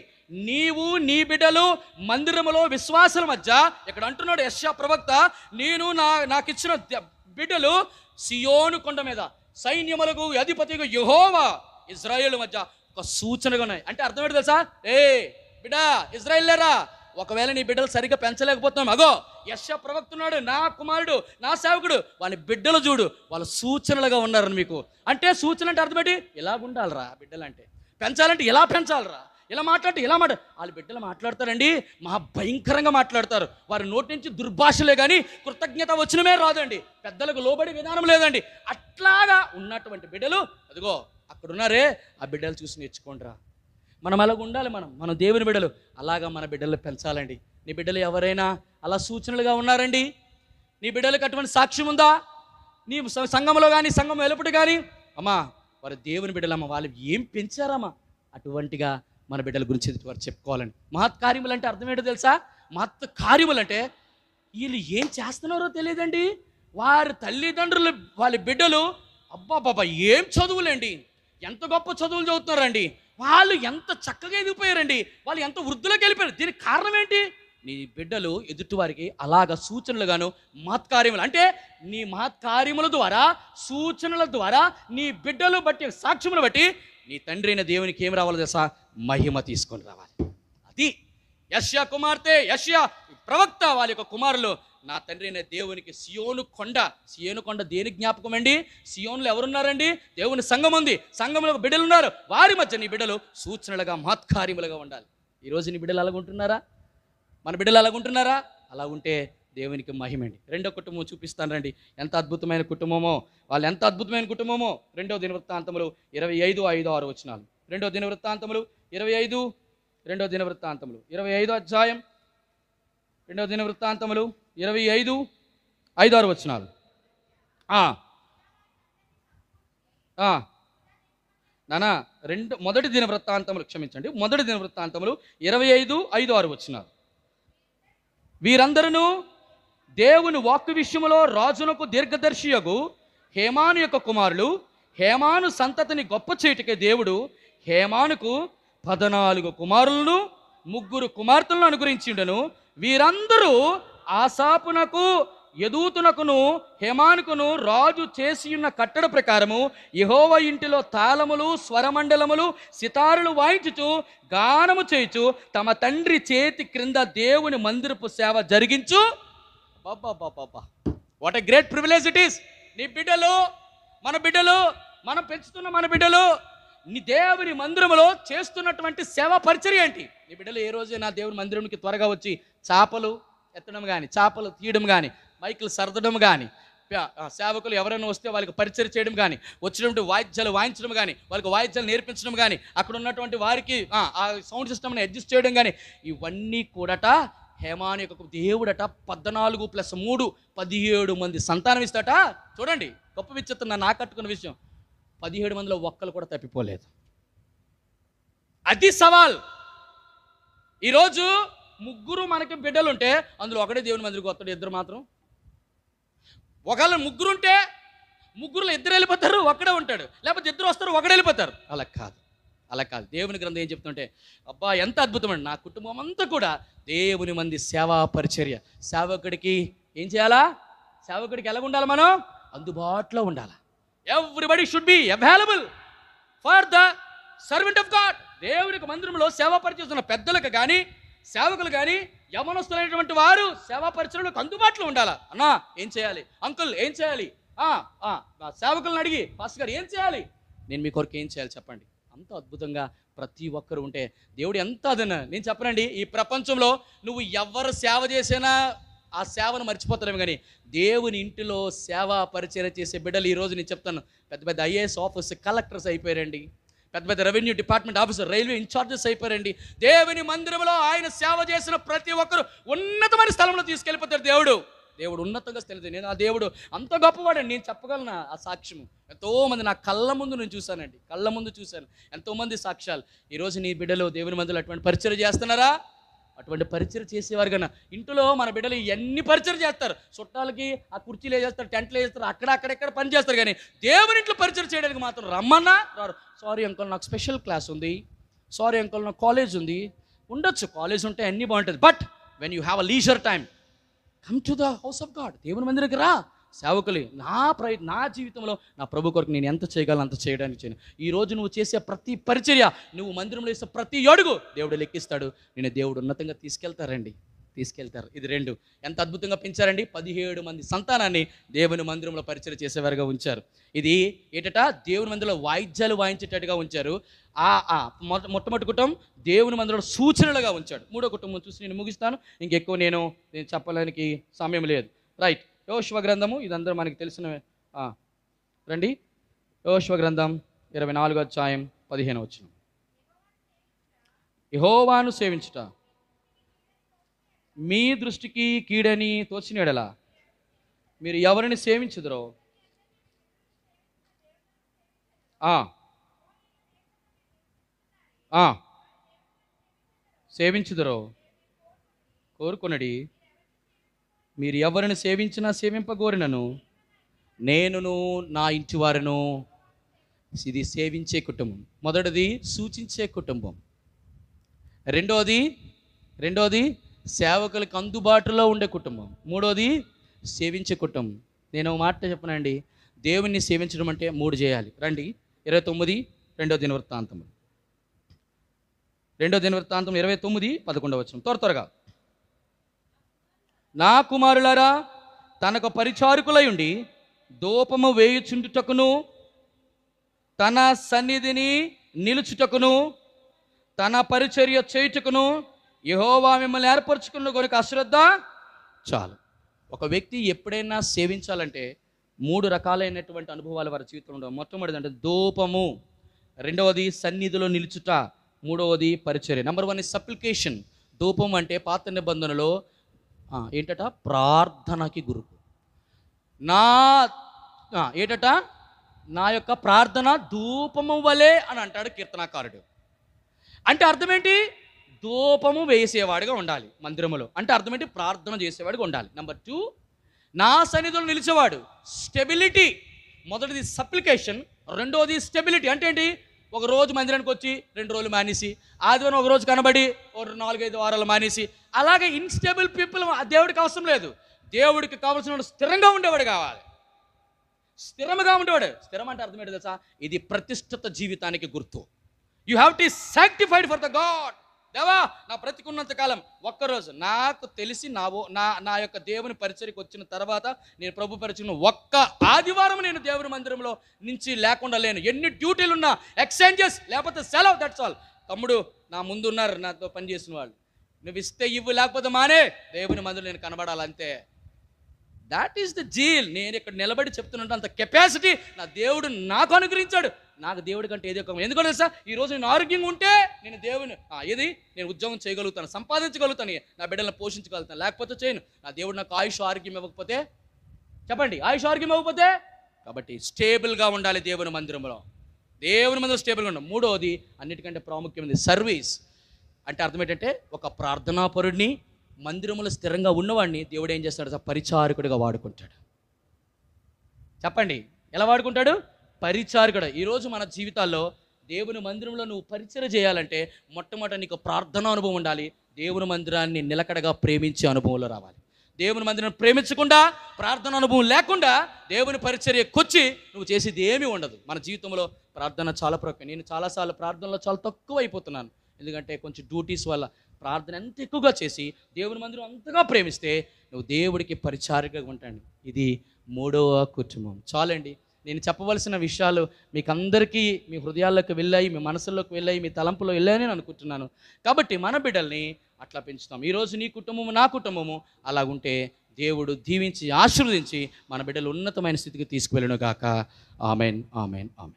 నీవు నీ బిడ్డలు మందిరములో విశ్వాసుల మధ్య ఇక్కడ అంటున్నాడు యశ్యా ప్రవక్త నేను నా నాకిచ్చిన బిడ్డలు సియోను కొండ మీద సైన్యములకు అధిపతిగా యహోవా ఇజ్రాయేల్ మధ్య ఒక సూచనగా ఉన్నాయి అంటే అర్థం ఏంటి తెలుసా ఏ బిడా ఇజ్రాయేల్ లేరా ఒకవేళ నీ బిడ్డలు సరిగ్గా పెంచలేకపోతున్నాం అగో యశ ప్రవక్తున్నాడు నా కుమారుడు నా సేవకుడు వాళ్ళ బిడ్డలు చూడు వాళ్ళ సూచనలుగా ఉన్నారు మీకు అంటే సూచన అంటే అర్థమేంటి ఇలా ఉండాలరా బిడ్డలు అంటే పెంచాలంటే ఇలా పెంచాలరా ఇలా మాట్లాడితే ఇలా మాట వాళ్ళ బిడ్డలు మాట్లాడతారండి మహా భయంకరంగా మాట్లాడతారు వారి నోటి నుంచి దుర్భాషలే కానీ కృతజ్ఞత వచ్చినమే రాదండి పెద్దలకు లోబడి విధానం లేదండి అట్లాగా ఉన్నటువంటి బిడ్డలు అదిగో అక్కడున్నారే ఆ బిడ్డలు చూసి నేర్చుకోండిరా మనం అలాగ ఉండాలి మనం మనం దేవుని బిడ్డలు అలాగా మన బిడ్డలు పెంచాలండి నీ బిడ్డలు ఎవరైనా అలా సూచనలుగా ఉన్నారండి నీ బిడ్డలకు అటువంటి సాక్ష్యం ఉందా నీ సంఘంలో కానీ సంఘం వెలుపుడు కానీ అమ్మా వారు దేవుని బిడ్డలమ్మ వాళ్ళు ఏం పెంచారమ్మా అటువంటిగా మన బిడ్డల గురించి వారు చెప్పుకోవాలండి మహత్ కార్యములు అంటే అర్థం ఏంటో తెలుసా మహత్ కార్యములు అంటే వీళ్ళు ఏం చేస్తున్నారో తెలియదండి వారి తల్లిదండ్రులు వాళ్ళ బిడ్డలు అబ్బాబాబా ఏం చదువులేండి ఎంత గొప్ప చదువులు చదువుతున్నారండి వాళ్ళు ఎంత చక్కగా వెళ్ళిపోయారండి వాళ్ళు ఎంత వృద్ధులకు వెళ్ళిపోయారు దీనికి కారణం ఏంటి నీ బిడ్డలు ఎదుటివారికి అలాగ సూచనలుగాను మహత్కార్యములు అంటే నీ మహత్కార్యముల ద్వారా సూచనల ద్వారా నీ బిడ్డలు బట్టి సాక్ష్యములు బట్టి నీ తండ్రి అయిన దేవునికి ఏం రావాలి తెలుసా మహిమ తీసుకొని రావాలి అది యశ్య కుమార్తె యశ్య ప్రవక్త వాళ్ళ యొక్క కుమారులు నా తండ్రి అనే దేవునికి సియోను కొండ సియోను కొండ దేని జ్ఞాపకం అండి సియోన్లు ఎవరున్నారండి దేవుని సంఘం ఉంది సంఘంలో బిడ్డలు ఉన్నారు వారి మధ్య నీ బిడ్డలు సూచనలుగా మహత్కార్యములుగా ఉండాలి ఈరోజు నీ బిడ్డలు అలాగుంటున్నారా మన బిడ్డలు అలాగుంటున్నారా అలా ఉంటే దేవునికి మహిమండి రెండో కుటుంబం చూపిస్తాను రండి ఎంత అద్భుతమైన కుటుంబమో వాళ్ళు ఎంత అద్భుతమైన కుటుంబమో రెండో దినవృత్తాంతములు ఇరవై ఐదు ఐదు ఆరు వచ్చినాలు రెండో దినవృత్తాంతములు ఇరవై ఐదు రెండో దినవృత్తాంతములు ఇరవై ఐదో అధ్యాయం రెండో దినవృత్తాంతములు ఇరవై ఐదు ఐదు ఆరు వచ్చినాలు నానా రెండు మొదటి దిన వృత్తాంతములు క్షమించండి మొదటి దిన వృత్తాంతములు ఇరవై ఐదు ఐదు ఆరు వచ్చినారు వీరందరూ దేవుని వాక్కు విషయంలో రాజునకు దీర్ఘదర్శియగు హేమాను యొక్క కుమారులు హేమాను సంతతిని గొప్ప చేటికే దేవుడు హేమానుకు పద్నాలుగు కుమారులను ముగ్గురు కుమార్తెలను అనుగురించిండను వీరందరూ ఆసాపునకు యదూతునకును హేమానుకును రాజు చేసియున్న కట్టడ ప్రకారము యహోవ ఇంటిలో తాళములు స్వరమండలములు సితారులు వాయించుచు గానము చేయుచు తమ తండ్రి చేతి క్రింద దేవుని మందిరపు సేవ జరిగించు బాబా what a great privilege it is నీ బిడ్డలు మన బిడ్డలు మనం పెంచుతున్న మన బిడ్డలు నీ దేవుని మందిరములో చేస్తున్నటువంటి సేవ పరిచర్ ఏంటి నీ బిడ్డలు ఏ రోజు నా దేవుని మందిరంకి త్వరగా వచ్చి చేపలు ఎత్తడం కానీ చేపలు తీయడం కానీ మైకులు సర్దడం కానీ సేవకులు ఎవరైనా వస్తే వాళ్ళకి పరిచయం చేయడం కానీ వచ్చినటువంటి వాయిద్యాలు వాయించడం కానీ వాళ్ళకి వాయిద్యాలు నేర్పించడం కానీ అక్కడ ఉన్నటువంటి వారికి ఆ సౌండ్ సిస్టమ్ని అడ్జస్ట్ చేయడం కానీ ఇవన్నీ కూడాట హేమాని యొక్క దేవుడట పద్నాలుగు ప్లస్ మూడు పదిహేడు మంది సంతానం ఇస్తాట చూడండి గొప్ప విచిత్రం నా కట్టుకున్న విషయం పదిహేడు మందిలో ఒక్కరు కూడా తప్పిపోలేదు అది సవాల్ ఈరోజు ముగ్గురు మనకి బిడ్డలుంటే అందులో ఒకడే దేవుని మందిరికి వస్తాడు ఇద్దరు మాత్రం ఒకళ్ళు ముగ్గురుంటే ముగ్గురులో ఇద్దరు వెళ్ళిపోతారు ఒక్కడే ఉంటాడు లేకపోతే ఇద్దరు వస్తారు ఒకడే వెళ్ళిపోతారు అలా కాదు అలా కాదు దేవుని గ్రంథం ఏం చెప్తుంటే అబ్బా ఎంత అద్భుతమండి నా కుటుంబం అంతా కూడా దేవుని మంది సేవా పరిచర్య సేవకుడికి ఏం చేయాలా సేవకుడికి ఎలా ఉండాలి మనం అందుబాటులో ఉండాలి everybody should be available for the servant of God దేవునికి మందిరంలో సేవ పరిచేస్తున్న పెద్దలకు కానీ సేవకులు కానీ యమనస్తులైనటువంటి వారు సేవా పరిచయంలోకి అందుబాటులో ఉండాలా అన్నా ఏం చేయాలి అంకుల్ ఏం చేయాలి సేవకులను అడిగి పాస్ గారు ఏం చేయాలి నేను మీ కొరకు ఏం చేయాలి చెప్పండి అంత అద్భుతంగా ప్రతి ఒక్కరు ఉంటే దేవుడు ఎంత అదన నేను చెప్పనండి ఈ ప్రపంచంలో నువ్వు ఎవరు సేవ చేసినా ఆ సేవను మర్చిపోతారేమో కానీ దేవుని ఇంటిలో సేవా పరిచయం చేసే బిడ్డలు ఈరోజు నేను చెప్తాను పెద్ద పెద్ద ఐఏఎస్ ఆఫీస్ కలెక్టర్స్ అయిపోయారండి పెద్ద పెద్ద revenue department officer railway in-charges అయిపోయారండి దేవుని మందిరంలో ఆయన సేవ చేసిన ప్రతి ఒక్కరు ఉన్నతమైన స్థలంలో తీసుకెళ్ళిపోతారు దేవుడు దేవుడు ఉన్నతంగా తెలియదు నేను ఆ దేవుడు అంత గొప్పవాడండి నేను చెప్పగలను ఆ సాక్ష్యం ఎంతోమంది నా కళ్ళ ముందు నేను చూశానండి కళ్ళ ముందు చూశాను ఎంతోమంది సాక్ష్యాలు ఈరోజు నీ బిడ్డలో దేవుని మందులు అటువంటి పరిచయం చేస్తున్నారా అటువంటి పరిచయం చేసేవారు కన్నా ఇంట్లో మన బిడ్డలు ఎన్ని పరిచయం చేస్తారు చుట్టాలకి ఆ కుర్చీలు వేసేస్తారు టెంట్లు వేస్తారు అక్కడ అక్కడెక్కడ పని చేస్తారు కానీ దేవుని ఇంట్లో పరిచయం చేయడానికి మాత్రం రమ్మన్నా రారు సారీ అంకుల్ నాకు స్పెషల్ క్లాస్ ఉంది సారీ అంకుల్ నాకు కాలేజ్ ఉంది ఉండొచ్చు కాలేజ్ ఉంటే అన్నీ బాగుంటుంది but when you have a leisure time come to the house of God దేవుని మందిరకి రా సేవకులు నా ప్రయ నా జీవితంలో నా ప్రభు కొరకు నేను ఎంత చేయగలను అంత చేయడానికి చేయను ఈరోజు నువ్వు చేసే ప్రతి పరిచర్య నువ్వు మందిరంలో వేసే ప్రతి అడుగు దేవుడు లెక్కిస్తాడు నేను దేవుడు ఉన్నతంగా తీసుకెళ్తారండి తీసుకెళ్తారు ఇది రెండు ఎంత అద్భుతంగా పెంచారండి పదిహేడు మంది సంతానాన్ని దేవుని మందిరంలో పరిచయం చేసేవారుగా ఉంచారు ఇది ఏటట దేవుని మందిరంలో వాయిద్యాలు వాయించేటట్టుగా ఉంచారు ఆ మొట్టమొదటి కుటుంబం దేవుని మందిరంలో సూచనలుగా ఉంచాడు మూడో కుటుంబం చూసి నేను ముగిస్తాను ఇంకెక్కువ నేను నేను చెప్పడానికి సమయం లేదు రైట్ యోశివ గ్రంథము ఇదందరూ మనకి తెలిసిన రండి యోశివ గ్రంథం ఇరవై నాలుగో అధ్యాయం పదిహేను వచ్చిన యహోవాను సేవించుట మీ దృష్టికి కీడని తోచినడలా మీరు ఎవరిని సేవించుదరో సేవించుదరో కోరుకొనడి మీరు ఎవరిని సేవించినా సేవింపగోరినను నేనును నా ఇంటి వారిను ఇది సేవించే కుటుంబం మొదటిది సూచించే కుటుంబం రెండోది రెండోది సేవకులకు అందుబాటులో ఉండే కుటుంబం మూడోది సేవించే కుటుంబం నేను మాట చెప్పనండి దేవుణ్ణి సేవించడం అంటే మూడు చేయాలి రండి ఇరవై తొమ్మిది రెండో దినవృత్తాంతం రెండో దినవృత్తాంతం ఇరవై తొమ్మిది పదకొండవ త్వర త్వరగా నా కుమారులారా తనకు పరిచారకులై ఉండి దూపము వేయుచుండుటకును తన సన్నిధిని నిలుచుటకును తన పరిచర్య చేయుటకును యహోవా మిమ్మల్ని ఏర్పరచుకున్న కొరకు అశ్రద్ధ చాలు ఒక వ్యక్తి ఎప్పుడైనా సేవించాలంటే మూడు రకాలైనటువంటి అనుభవాలు వారి జీవితంలో ఉండవు మొట్టమొదటి అంటే దూపము రెండవది సన్నిధిలో నిలుచుట మూడవది పరిచర్య నెంబర్ వన్ ఇస్ సప్లికేషన్ దూపం అంటే పాత నిబంధనలో ఏంటట ప్రార్థనకి గురువు నా ఏంటట నా యొక్క ప్రార్థన ధూపము వలె అని అంటాడు కీర్తనాకారుడు అంటే అర్థం ఏంటి ధూపము వేసేవాడిగా ఉండాలి మందిరములో అంటే అర్థం ఏంటి ప్రార్థన చేసేవాడిగా ఉండాలి నెంబర్ టూ నా సన్నిధిలో నిలిచేవాడు స్టెబిలిటీ మొదటిది సప్లికేషన్ రెండోది స్టెబిలిటీ అంటే ఏంటి ఒక రోజు మందిరానికి వచ్చి రెండు రోజులు మానేసి ఆదివారం ఒక రోజు కనబడి ఒక నాలుగైదు వారాలు మానేసి అలాగే ఇన్స్టేబుల్ పీపుల్ దేవుడికి అవసరం లేదు దేవుడికి కావాల్సిన స్థిరంగా ఉండేవాడు కావాలి స్థిరముగా ఉండేవాడు స్థిరం అంటే అర్థం ఏంటి తెలుసా ఇది ప్రతిష్ఠిత జీవితానికి గుర్తు you have to sanctified for the God దేవా నా బ్రతికున్నంత కాలం ఒక్కరోజు నాకు తెలిసి నా నా నా యొక్క దేవుని పరిచయకు వచ్చిన తర్వాత నేను ప్రభు పరిచయం ఒక్క ఆదివారం నేను దేవుని మందిరంలో నుంచి లేకుండా లేను ఎన్ని డ్యూటీలు ఉన్నా ఎక్స్చేంజెస్ లేకపోతే సెలవు దట్స్ ఆల్ తమ్ముడు నా ముందు ఉన్నారు నాతో పనిచేసిన వాళ్ళు నువ్వు ఇస్తే ఇవ్వు లేకపోతే మానే దేవుని మందులు నేను కనబడాలంతే దాట్ ఈస్ ద జీల్ నేను ఇక్కడ నిలబడి చెప్తున్నట్టు అంత కెపాసిటీ నా దేవుడు నాకు అనుగ్రహించాడు నాకు దేవుడి కంటే ఏదో ఎందుకు తెలుసా ఈ రోజు నేను ఆరోగ్యంగా ఉంటే నేను దేవుని ఏది నేను ఉద్యోగం చేయగలుగుతాను సంపాదించగలుగుతాను నా బిడ్డలను పోషించగలుగుతాను లేకపోతే చేయను నా దేవుడు నాకు ఆయుష్ ఆరోగ్యం ఇవ్వకపోతే చెప్పండి ఆయుష్ ఆరోగ్యం ఇవ్వకపోతే కాబట్టి స్టేబుల్గా ఉండాలి దేవుని మందిరంలో దేవుని మందిరం స్టేబుల్గా ఉండాలి మూడవది అన్నిటికంటే ప్రాముఖ్యమైనది సర్వీస్ అంటే అర్థం ఏంటంటే ఒక ప్రార్థనాపరుడిని మందిరములో స్థిరంగా ఉన్నవాడిని దేవుడు ఏం చేస్తాడు పరిచారకుడిగా వాడుకుంటాడు చెప్పండి ఎలా వాడుకుంటాడు పరిచారకుడు ఈరోజు మన జీవితాల్లో దేవుని మందిరంలో నువ్వు పరిచయం చేయాలంటే మొట్టమొదటి నీకు ప్రార్థన అనుభవం ఉండాలి దేవుని మందిరాన్ని నిలకడగా ప్రేమించే అనుభవంలో రావాలి దేవుని మందిరం ప్రేమించకుండా ప్రార్థన అనుభవం లేకుండా దేవుని పరిచర్యకొచ్చి నువ్వు చేసేది ఏమీ ఉండదు మన జీవితంలో ప్రార్థన చాలా ప్రక్రియ నేను చాలాసార్లు ప్రార్థనలో చాలా తక్కువ అయిపోతున్నాను ఎందుకంటే కొంచెం డ్యూటీస్ వల్ల ప్రార్థన ఎంత ఎక్కువగా చేసి దేవుని మందిరం అంతగా ప్రేమిస్తే నువ్వు దేవుడికి పరిచారికగా ఉంటాండి ఇది మూడవ కుటుంబం చాలండి నేను చెప్పవలసిన విషయాలు మీకు అందరికీ మీ హృదయాల్లోకి వెళ్ళాయి మీ మనసుల్లోకి వెళ్ళాయి మీ తలంపులో వెళ్ళాయని అనుకుంటున్నాను కాబట్టి మన బిడ్డల్ని అట్లా పెంచుతాం ఈరోజు నీ కుటుంబము నా కుటుంబము అలా ఉంటే దేవుడు దీవించి ఆశీర్వదించి మన బిడ్డలు ఉన్నతమైన స్థితికి తీసుకువెళ్ళను గాక ఆమెన్ ఆమెన్ ఆమెన్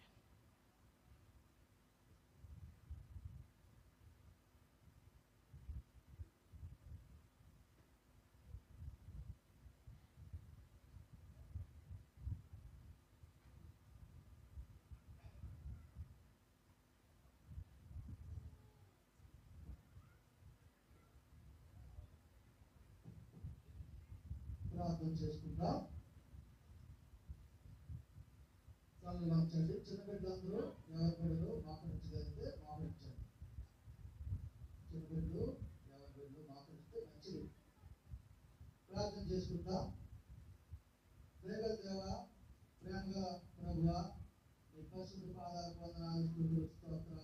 ప్రార్థన చేసుకుందాం తనని మార్చండి చిన్న బిడ్డలందరూ ఎవరి బిడ్డలు మాకరించగలిగితే మాకరించండి చిన్న బిడ్డలు ఎవరి బిడ్డలు మాకరిస్తే మంచిది ప్రార్థన చేసుకుందాం ప్రేమల దేవ ప్రేమగా ప్రభువ మీ పరిశుద్ధ పాదాలు పొందడానికి స్తోత్రం